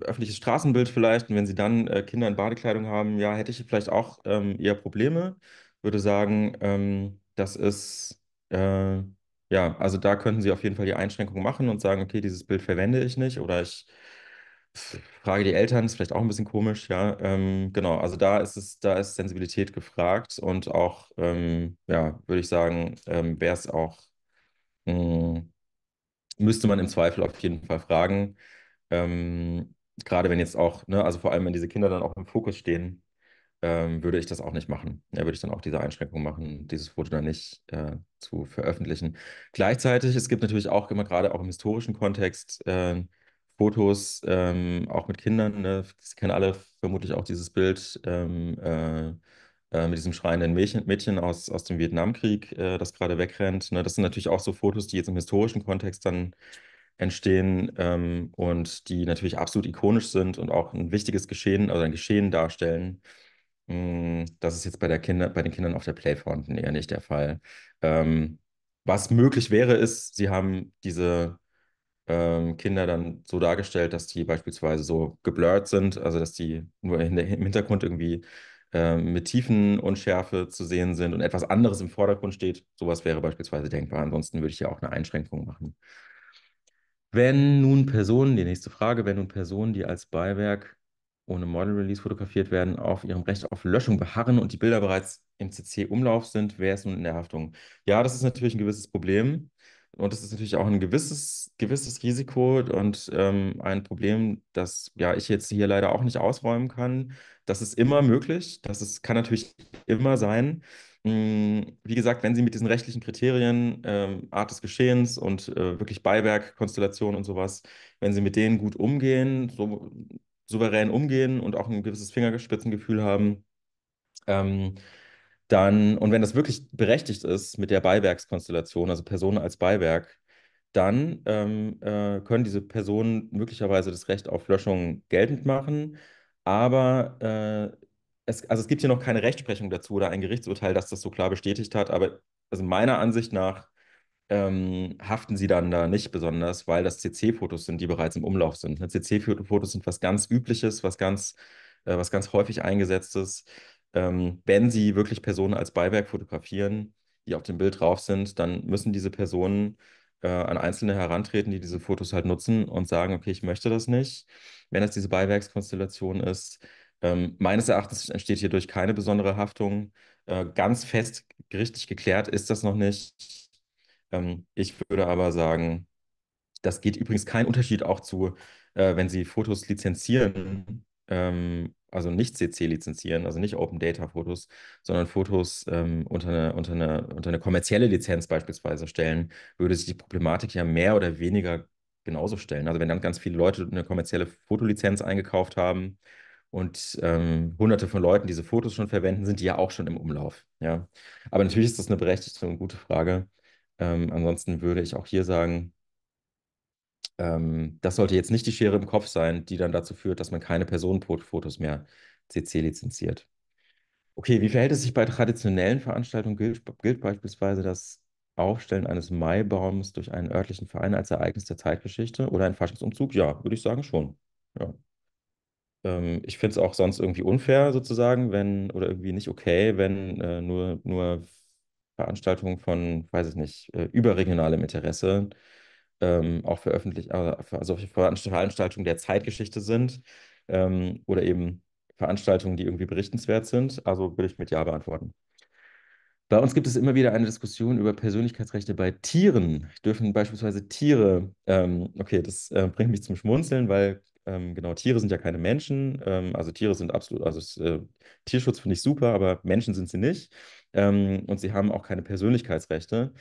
öffentliches Straßenbild vielleicht, und wenn Sie dann äh, Kinder in Badekleidung haben, ja, hätte ich vielleicht auch ähm, eher Probleme, würde sagen, ähm, das ist, äh, ja, also da könnten Sie auf jeden Fall die Einschränkung machen und sagen, okay, dieses Bild verwende ich nicht oder ich frage die Eltern, ist vielleicht auch ein bisschen komisch, ja. Ähm, genau, also da ist es, da ist Sensibilität gefragt und auch, ähm, ja, würde ich sagen, ähm, wäre es auch, mh, hm, müsste man im Zweifel auf jeden Fall fragen. Ähm, gerade wenn jetzt auch, ne, also vor allem wenn diese Kinder dann auch im Fokus stehen, ähm, würde ich das auch nicht machen. Ja, würde ich dann auch diese Einschränkung machen, dieses Foto dann nicht äh, zu veröffentlichen. Gleichzeitig, es gibt natürlich auch immer gerade auch im historischen Kontext äh, Fotos, ähm, auch mit Kindern. Ne? Sie kennen alle vermutlich auch dieses Bild ähm, äh, äh mit diesem schreienden Mädchen, Mädchen aus, aus dem Vietnamkrieg, äh, das gerade wegrennt. Ne? Das sind natürlich auch so Fotos, die jetzt im historischen Kontext dann entstehen ähm, und die natürlich absolut ikonisch sind und auch ein wichtiges Geschehen, also ein Geschehen darstellen, hm, das ist jetzt bei, der Kinder, bei den Kindern auf der Playfront eher nicht der Fall. Ähm, was möglich wäre, ist, sie haben diese ähm, Kinder dann so dargestellt, dass die beispielsweise so geblurrt sind, also dass die nur im Hintergrund irgendwie ähm, mit tiefen Unschärfe zu sehen sind und etwas anderes im Vordergrund steht. Sowas wäre beispielsweise denkbar. Ansonsten würde ich ja auch eine Einschränkung machen. Wenn nun Personen, die nächste Frage, wenn nun Personen, die als Beiwerk ohne Model Release fotografiert werden, auf ihrem Recht auf Löschung beharren und die Bilder bereits im CC-Umlauf sind, wäre es nun in der Haftung. Ja, das ist natürlich ein gewisses Problem und das ist natürlich auch ein gewisses, gewisses Risiko und ähm, ein Problem, das ja ich jetzt hier leider auch nicht ausräumen kann. Das ist immer möglich, das ist, kann natürlich immer sein. Hm, wie gesagt, wenn Sie mit diesen rechtlichen Kriterien, ähm, Art des Geschehens und äh, wirklich Beiwerkkonstellationen und sowas, wenn Sie mit denen gut umgehen, so souverän umgehen und auch ein gewisses Fingerspitzengefühl haben, ähm, dann, und wenn das wirklich berechtigt ist mit der Beiwerkskonstellation, also Personen als Beiwerk, dann ähm, äh, können diese Personen möglicherweise das Recht auf Löschung geltend machen. Aber äh, es, also es gibt hier noch keine Rechtsprechung dazu oder ein Gerichtsurteil, das das so klar bestätigt hat. Aber also meiner Ansicht nach ähm, haften sie dann da nicht besonders, weil das CC-Fotos sind, die bereits im Umlauf sind. Ne? CC-Fotos sind was ganz Übliches, was ganz, äh, was ganz häufig eingesetztes. Ähm, wenn sie wirklich Personen als Beiwerk fotografieren, die auf dem Bild drauf sind, dann müssen diese Personen äh, an Einzelne herantreten, die diese Fotos halt nutzen und sagen, okay, ich möchte das nicht. Wenn das diese Beiwerkskonstellation ist, ähm, meines Erachtens entsteht hierdurch keine besondere Haftung. Äh, ganz fest gerichtlich geklärt ist das noch nicht. Ähm, ich würde aber sagen, das geht übrigens kein Unterschied auch zu, äh, wenn Sie Fotos lizenzieren, ähm, also nicht CC lizenzieren, also nicht Open Data Fotos, sondern Fotos ähm, unter, eine, unter, eine, unter eine kommerzielle Lizenz beispielsweise stellen, würde sich die Problematik ja mehr oder weniger genauso stellen. Also wenn dann ganz viele Leute eine kommerzielle Fotolizenz eingekauft haben und ähm, hunderte von Leuten diese Fotos schon verwenden, sind die ja auch schon im Umlauf. Ja? Aber natürlich ist das eine berechtigte und gute Frage. Ähm, ansonsten würde ich auch hier sagen, ähm, das sollte jetzt nicht die Schere im Kopf sein, die dann dazu führt, dass man keine Personenfotos mehr CC lizenziert. Okay, wie verhält es sich bei traditionellen Veranstaltungen? Gilt, gilt beispielsweise das Aufstellen eines Maibaums durch einen örtlichen Verein als Ereignis der Zeitgeschichte oder ein Faschingsumzug? Ja, würde ich sagen schon. Ja. Ähm, ich finde es auch sonst irgendwie unfair sozusagen, wenn oder irgendwie nicht okay, wenn äh, nur, nur Veranstaltungen von, weiß ich nicht, äh, überregionalem Interesse, ähm, auch für, öffentlich, äh, also für Veranstaltungen der Zeitgeschichte sind ähm, oder eben Veranstaltungen, die irgendwie berichtenswert sind. Also würde ich mit Ja beantworten. Bei uns gibt es immer wieder eine Diskussion über Persönlichkeitsrechte bei Tieren. Dürfen beispielsweise Tiere, ähm, okay, das äh, bringt mich zum Schmunzeln, weil ähm, genau, Tiere sind ja keine Menschen. Ähm, also Tiere sind absolut, also äh, Tierschutz finde ich super, aber Menschen sind sie nicht. Ähm, und sie haben auch keine Persönlichkeitsrechte.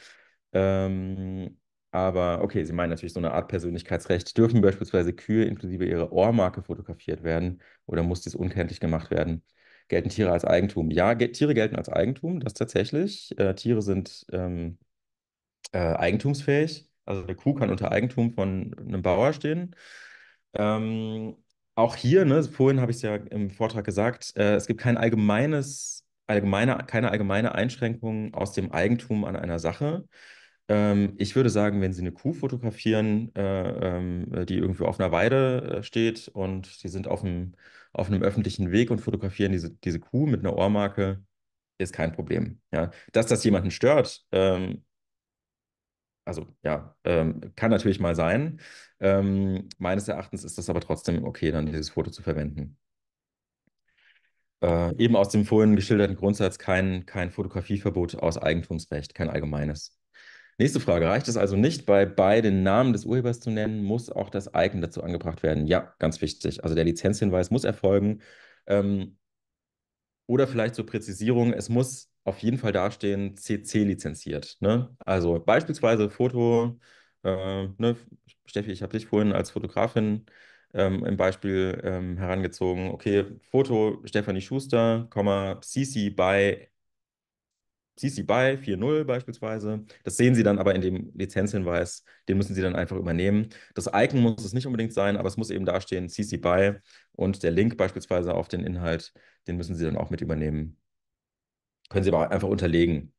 Ähm, aber okay, sie meinen natürlich so eine Art Persönlichkeitsrecht. Dürfen beispielsweise Kühe inklusive ihrer Ohrmarke fotografiert werden oder muss dies unkenntlich gemacht werden? Gelten Tiere als Eigentum? Ja, ge Tiere gelten als Eigentum, das tatsächlich. Äh, Tiere sind ähm, äh, eigentumsfähig. Also eine Kuh kann unter Eigentum von einem Bauer stehen. Ähm, auch hier, ne, vorhin habe ich es ja im Vortrag gesagt, äh, es gibt kein allgemeines allgemeine, keine allgemeine Einschränkung aus dem Eigentum an einer Sache. Ähm, ich würde sagen, wenn Sie eine Kuh fotografieren, äh, ähm, die irgendwie auf einer Weide äh, steht und Sie sind auf, dem, auf einem öffentlichen Weg und fotografieren diese, diese Kuh mit einer Ohrmarke, ist kein Problem. Ja. Dass das jemanden stört, ähm, also ja, kann natürlich mal sein. meines Erachtens ist das aber trotzdem okay, dann dieses Foto zu verwenden äh, eben aus dem vorhin geschilderten Grundsatz kein, kein Fotografieverbot aus Eigentumsrecht, kein allgemeines. Nächste Frage. Reicht es also nicht, bei beiden Namen des Urhebers zu nennen, muss auch das Icon dazu angebracht werden? Ja, ganz wichtig. Also der Lizenzhinweis muss erfolgen. Ähm, oder vielleicht zur Präzisierung, es muss auf jeden Fall dastehen, CC lizenziert. Ne? Also beispielsweise Foto, äh, ne, Steffi, ich habe dich vorhin als Fotografin äh, ähm, im Beispiel ähm, herangezogen, okay, Foto Stefanie Schuster, CC by CC BY 4.0 beispielsweise. Das sehen Sie dann aber in dem Lizenzhinweis. Den müssen Sie dann einfach übernehmen. Das Icon muss es nicht unbedingt sein, aber es muss eben dastehen CC BY und der Link beispielsweise auf den Inhalt, den müssen Sie dann auch mit übernehmen. Können Sie aber einfach unterlegen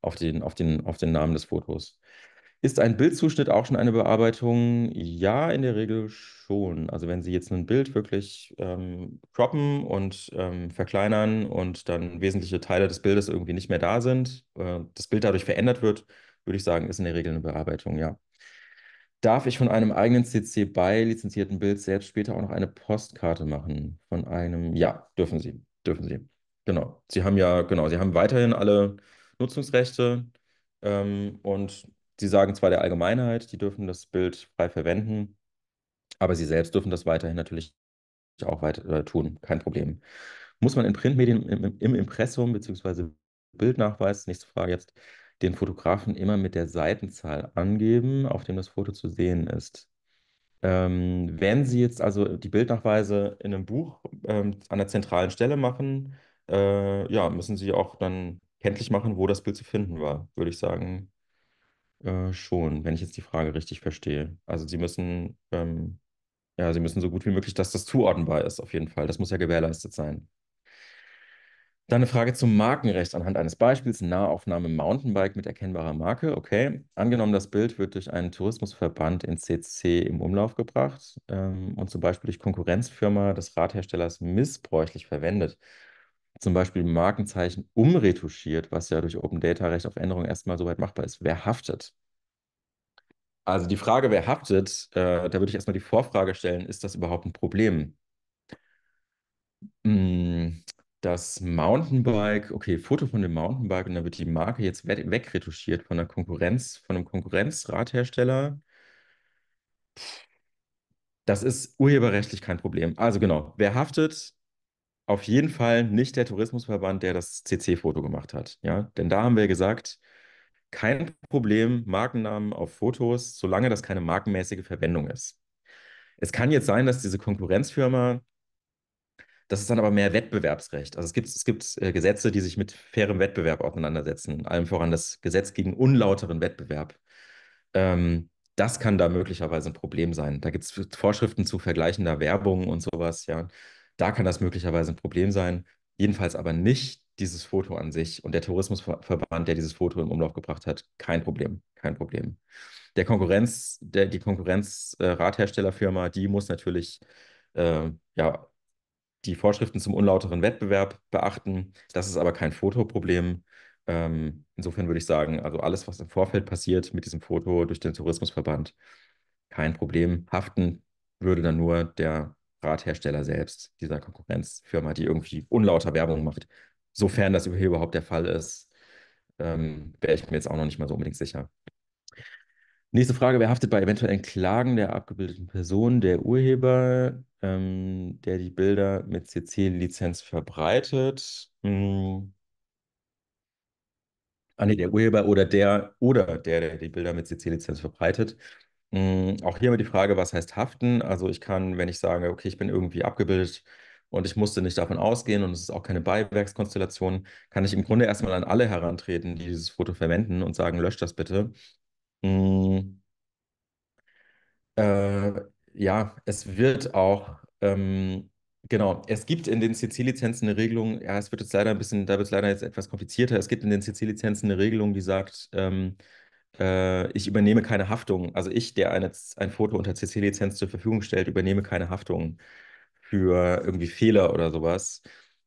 auf den, auf den, auf den Namen des Fotos. Ist ein Bildzuschnitt auch schon eine Bearbeitung? Ja, in der Regel schon. Also wenn Sie jetzt ein Bild wirklich ähm, croppen und ähm, verkleinern und dann wesentliche Teile des Bildes irgendwie nicht mehr da sind, äh, das Bild dadurch verändert wird, würde ich sagen, ist in der Regel eine Bearbeitung, ja. Darf ich von einem eigenen CC BY lizenzierten Bild selbst später auch noch eine Postkarte machen? Von einem, ja, dürfen Sie, dürfen Sie. Genau. Sie haben ja, genau, Sie haben weiterhin alle Nutzungsrechte ähm, und Sie sagen zwar der Allgemeinheit, die dürfen das Bild frei verwenden, aber sie selbst dürfen das weiterhin natürlich auch weiter äh, tun, kein Problem. Muss man in Printmedien im, im Impressum bzw. Bildnachweis, nächste Frage jetzt, den Fotografen immer mit der Seitenzahl angeben, auf dem das Foto zu sehen ist? Ähm, wenn Sie jetzt also die Bildnachweise in einem Buch ähm, an der zentralen Stelle machen, äh, ja, müssen Sie auch dann kenntlich machen, wo das Bild zu finden war, würde ich sagen. Äh, schon, wenn ich jetzt die Frage richtig verstehe. Also Sie müssen, ähm, ja, Sie müssen so gut wie möglich, dass das zuordnenbar ist, auf jeden Fall. Das muss ja gewährleistet sein. Dann eine Frage zum Markenrecht anhand eines Beispiels. Nahaufnahme Mountainbike mit erkennbarer Marke. Okay. Angenommen, das Bild wird durch einen Tourismusverband in CC im Umlauf gebracht ähm, und zum Beispiel durch Konkurrenzfirma des Radherstellers missbräuchlich verwendet zum Beispiel Markenzeichen umretuschiert, was ja durch Open Data Recht auf Änderung erstmal soweit machbar ist, wer haftet? Also die Frage, wer haftet, äh, da würde ich erstmal die Vorfrage stellen, ist das überhaupt ein Problem? Hm, das Mountainbike, okay, Foto von dem Mountainbike und da wird die Marke jetzt wegretuschiert von der Konkurrenz, von einem Konkurrenzradhersteller. Das ist urheberrechtlich kein Problem. Also genau, wer haftet? auf jeden Fall nicht der Tourismusverband, der das CC-Foto gemacht hat. Ja? Denn da haben wir gesagt, kein Problem, Markennamen auf Fotos, solange das keine markenmäßige Verwendung ist. Es kann jetzt sein, dass diese Konkurrenzfirma, das ist dann aber mehr Wettbewerbsrecht. Also es gibt, es gibt äh, Gesetze, die sich mit fairem Wettbewerb auseinandersetzen, allem voran das Gesetz gegen unlauteren Wettbewerb. Ähm, das kann da möglicherweise ein Problem sein. Da gibt es Vorschriften zu vergleichender Werbung und sowas, ja. Da kann das möglicherweise ein Problem sein. Jedenfalls aber nicht dieses Foto an sich und der Tourismusverband, der dieses Foto im Umlauf gebracht hat, kein Problem, kein Problem. Der Konkurrenz, der, die Konkurrenz-Radherstellerfirma, äh, die muss natürlich äh, ja, die Vorschriften zum unlauteren Wettbewerb beachten. Das ist aber kein Fotoproblem. Ähm, insofern würde ich sagen, also alles, was im Vorfeld passiert mit diesem Foto durch den Tourismusverband, kein Problem. Haften würde dann nur der Radhersteller selbst, dieser Konkurrenzfirma, die irgendwie unlauter Werbung macht. Sofern das hier überhaupt der Fall ist, ähm, wäre ich mir jetzt auch noch nicht mal so unbedingt sicher. Nächste Frage: Wer haftet bei eventuellen Klagen der abgebildeten Person, der Urheber, ähm, der die Bilder mit CC-Lizenz verbreitet? Hm. Ah, nee, der Urheber oder der, oder der, der die Bilder mit CC-Lizenz verbreitet. Hm, auch hier immer die Frage, was heißt haften? Also ich kann, wenn ich sage, okay, ich bin irgendwie abgebildet und ich musste nicht davon ausgehen und es ist auch keine Beiwerkskonstellation, kann ich im Grunde erstmal an alle herantreten, die dieses Foto verwenden und sagen, löscht das bitte. Hm, äh, ja, es wird auch, ähm, genau, es gibt in den CC-Lizenzen eine Regelung, ja, es wird jetzt leider ein bisschen, da wird es leider jetzt etwas komplizierter, es gibt in den CC-Lizenzen eine Regelung, die sagt, ähm, äh, ich übernehme keine Haftung. Also ich, der eine, ein Foto unter CC-Lizenz zur Verfügung stellt, übernehme keine Haftung für irgendwie Fehler oder sowas.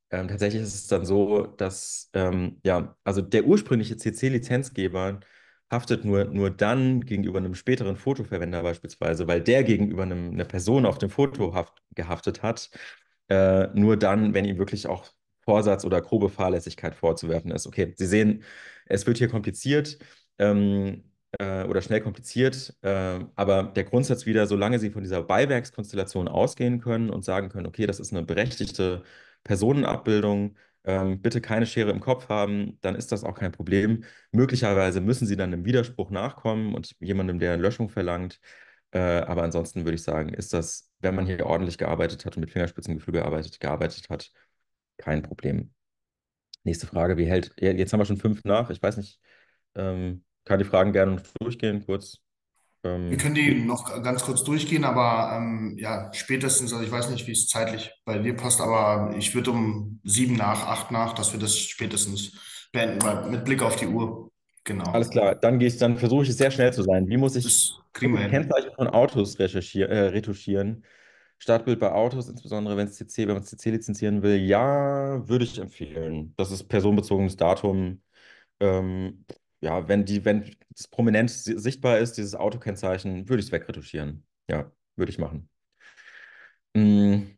Ähm, tatsächlich ist es dann so, dass ähm, ja, also der ursprüngliche CC-Lizenzgeber haftet nur, nur dann gegenüber einem späteren Fotoverwender beispielsweise, weil der gegenüber einem, einer Person auf dem Foto haft, gehaftet hat, äh, nur dann, wenn ihm wirklich auch Vorsatz oder grobe Fahrlässigkeit vorzuwerfen ist. Okay, Sie sehen, es wird hier kompliziert ähm, äh, oder schnell kompliziert. Äh, aber der Grundsatz wieder, solange Sie von dieser Beiwerkskonstellation ausgehen können und sagen können, okay, das ist eine berechtigte Personenabbildung, ähm, bitte keine Schere im Kopf haben, dann ist das auch kein Problem. Möglicherweise müssen Sie dann im Widerspruch nachkommen und jemandem, der eine Löschung verlangt. Äh, aber ansonsten würde ich sagen, ist das, wenn man hier ordentlich gearbeitet hat und mit Fingerspitzengefühl gearbeitet, gearbeitet hat, kein Problem. Nächste Frage, wie hält, jetzt haben wir schon fünf nach, ich weiß nicht, ähm, kann die Fragen gerne durchgehen, kurz. Ähm, wir können die noch ganz kurz durchgehen, aber ähm, ja, spätestens, also ich weiß nicht, wie es zeitlich bei dir passt, aber ich würde um sieben nach, acht nach, dass wir das spätestens beenden, weil mit Blick auf die Uhr. Genau. Alles klar, dann gehe ich, dann versuche ich sehr schnell zu sein. Wie muss ich Kennzeichen von Autos recherchieren, äh, retuschieren? Startbild bei Autos, insbesondere wenn es CC, wenn man CC lizenzieren will, ja, würde ich empfehlen. Das ist personenbezogenes Datum. Ähm, ja, wenn die, wenn es prominent sichtbar ist, dieses Autokennzeichen, würde ich es wegretuschieren. Ja, würde ich machen. Hm.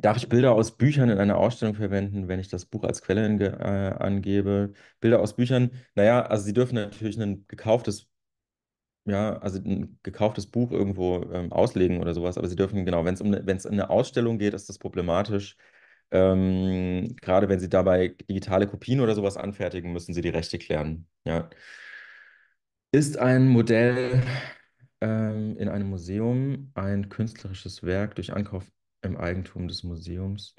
Darf ich Bilder aus Büchern in einer Ausstellung verwenden, wenn ich das Buch als Quelle äh, angebe? Bilder aus Büchern, naja, also sie dürfen natürlich ein gekauftes, ja, also ein gekauftes Buch irgendwo ähm, auslegen oder sowas, aber sie dürfen, genau, wenn es um ne, wenn es in eine Ausstellung geht, ist das problematisch. Ähm, gerade wenn Sie dabei digitale Kopien oder sowas anfertigen, müssen Sie die Rechte klären. Ja. Ist ein Modell ähm, in einem Museum ein künstlerisches Werk durch Ankauf im Eigentum des Museums?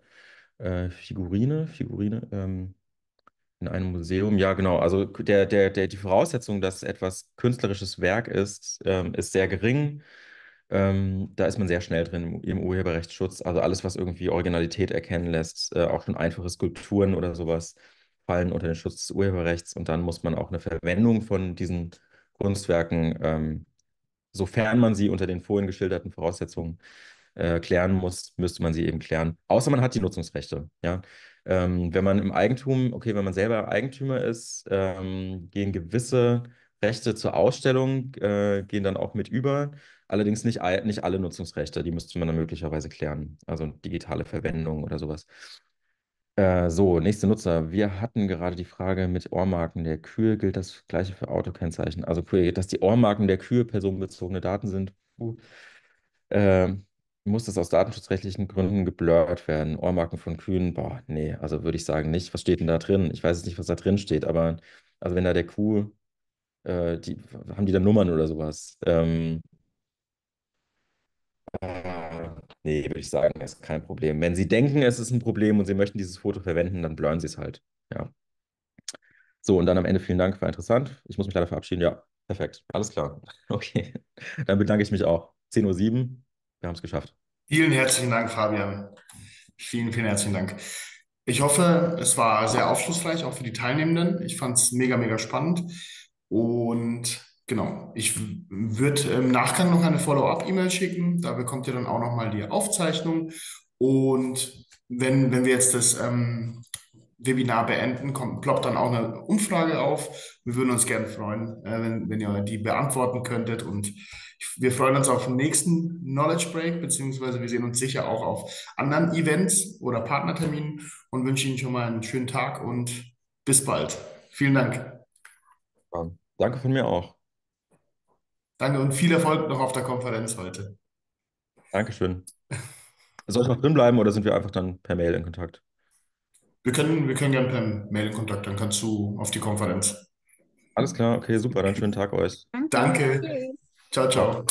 Äh, Figurine, Figurine ähm, in einem Museum, ja genau. Also der, der, der, die Voraussetzung, dass etwas künstlerisches Werk ist, ähm, ist sehr gering. Ähm, da ist man sehr schnell drin im, Urheberrechtsschutz. Also alles, was irgendwie Originalität erkennen lässt, äh, auch schon einfache Skulpturen oder sowas, fallen unter den Schutz des Urheberrechts. Und dann muss man auch eine Verwendung von diesen Kunstwerken, ähm, sofern man sie unter den vorhin geschilderten Voraussetzungen äh, klären muss, müsste man sie eben klären. Außer man hat die Nutzungsrechte. Ja? Ähm, wenn man im Eigentum, okay, wenn man selber Eigentümer ist, ähm, gehen gewisse Rechte zur Ausstellung, äh, gehen dann auch mit über. Allerdings nicht, nicht alle Nutzungsrechte, die müsste man dann möglicherweise klären. Also digitale Verwendung oder sowas. Äh, so, nächste Nutzer. Wir hatten gerade die Frage mit Ohrmarken der Kühe. Gilt das gleiche für Autokennzeichen? Also, dass die Ohrmarken der Kühe personenbezogene Daten sind, uh, muss das aus datenschutzrechtlichen Gründen geblurrt werden. Ohrmarken von Kühen, boah, nee, also würde ich sagen nicht. Was steht denn da drin? Ich weiß jetzt nicht, was da drin steht, aber also wenn da der Kuh äh, die, haben die da Nummern oder sowas? Ähm, äh, nee, würde ich sagen, ist kein Problem. Wenn Sie denken, es ist ein Problem und Sie möchten dieses Foto verwenden, dann blören Sie es halt. Ja. So, und dann am Ende vielen Dank, war interessant. Ich muss mich leider verabschieden. Ja, perfekt. Alles klar. Okay. Dann bedanke ich mich auch. 10.07 Uhr, wir haben es geschafft. Vielen herzlichen Dank, Fabian. Vielen, vielen herzlichen Dank. Ich hoffe, es war sehr aufschlussreich, auch für die Teilnehmenden. Ich fand es mega, mega spannend. Und Genau. Ich würde im Nachgang noch eine Follow-up-E-Mail schicken. Da bekommt ihr dann auch nochmal die Aufzeichnung. Und wenn, wenn wir jetzt das ähm, Webinar beenden, kommt, ploppt dann auch eine Umfrage auf. Wir würden uns gerne freuen, äh, wenn, wenn ihr die beantworten könntet. Und ich, wir freuen uns auf den nächsten Knowledge Break, beziehungsweise wir sehen uns sicher auch auf anderen Events oder Partnerterminen und wünsche Ihnen schon mal einen schönen Tag und bis bald. Vielen Dank. Danke von mir auch. Danke und viel Erfolg noch auf der Konferenz heute. Dankeschön. Soll ich noch drin bleiben oder sind wir einfach dann per Mail in Kontakt? Wir können, wir können gerne per Mail in Kontakt, dann kannst du auf die Konferenz. Alles klar, okay, super, dann schönen Tag euch. Danke. Danke. Ciao, ciao.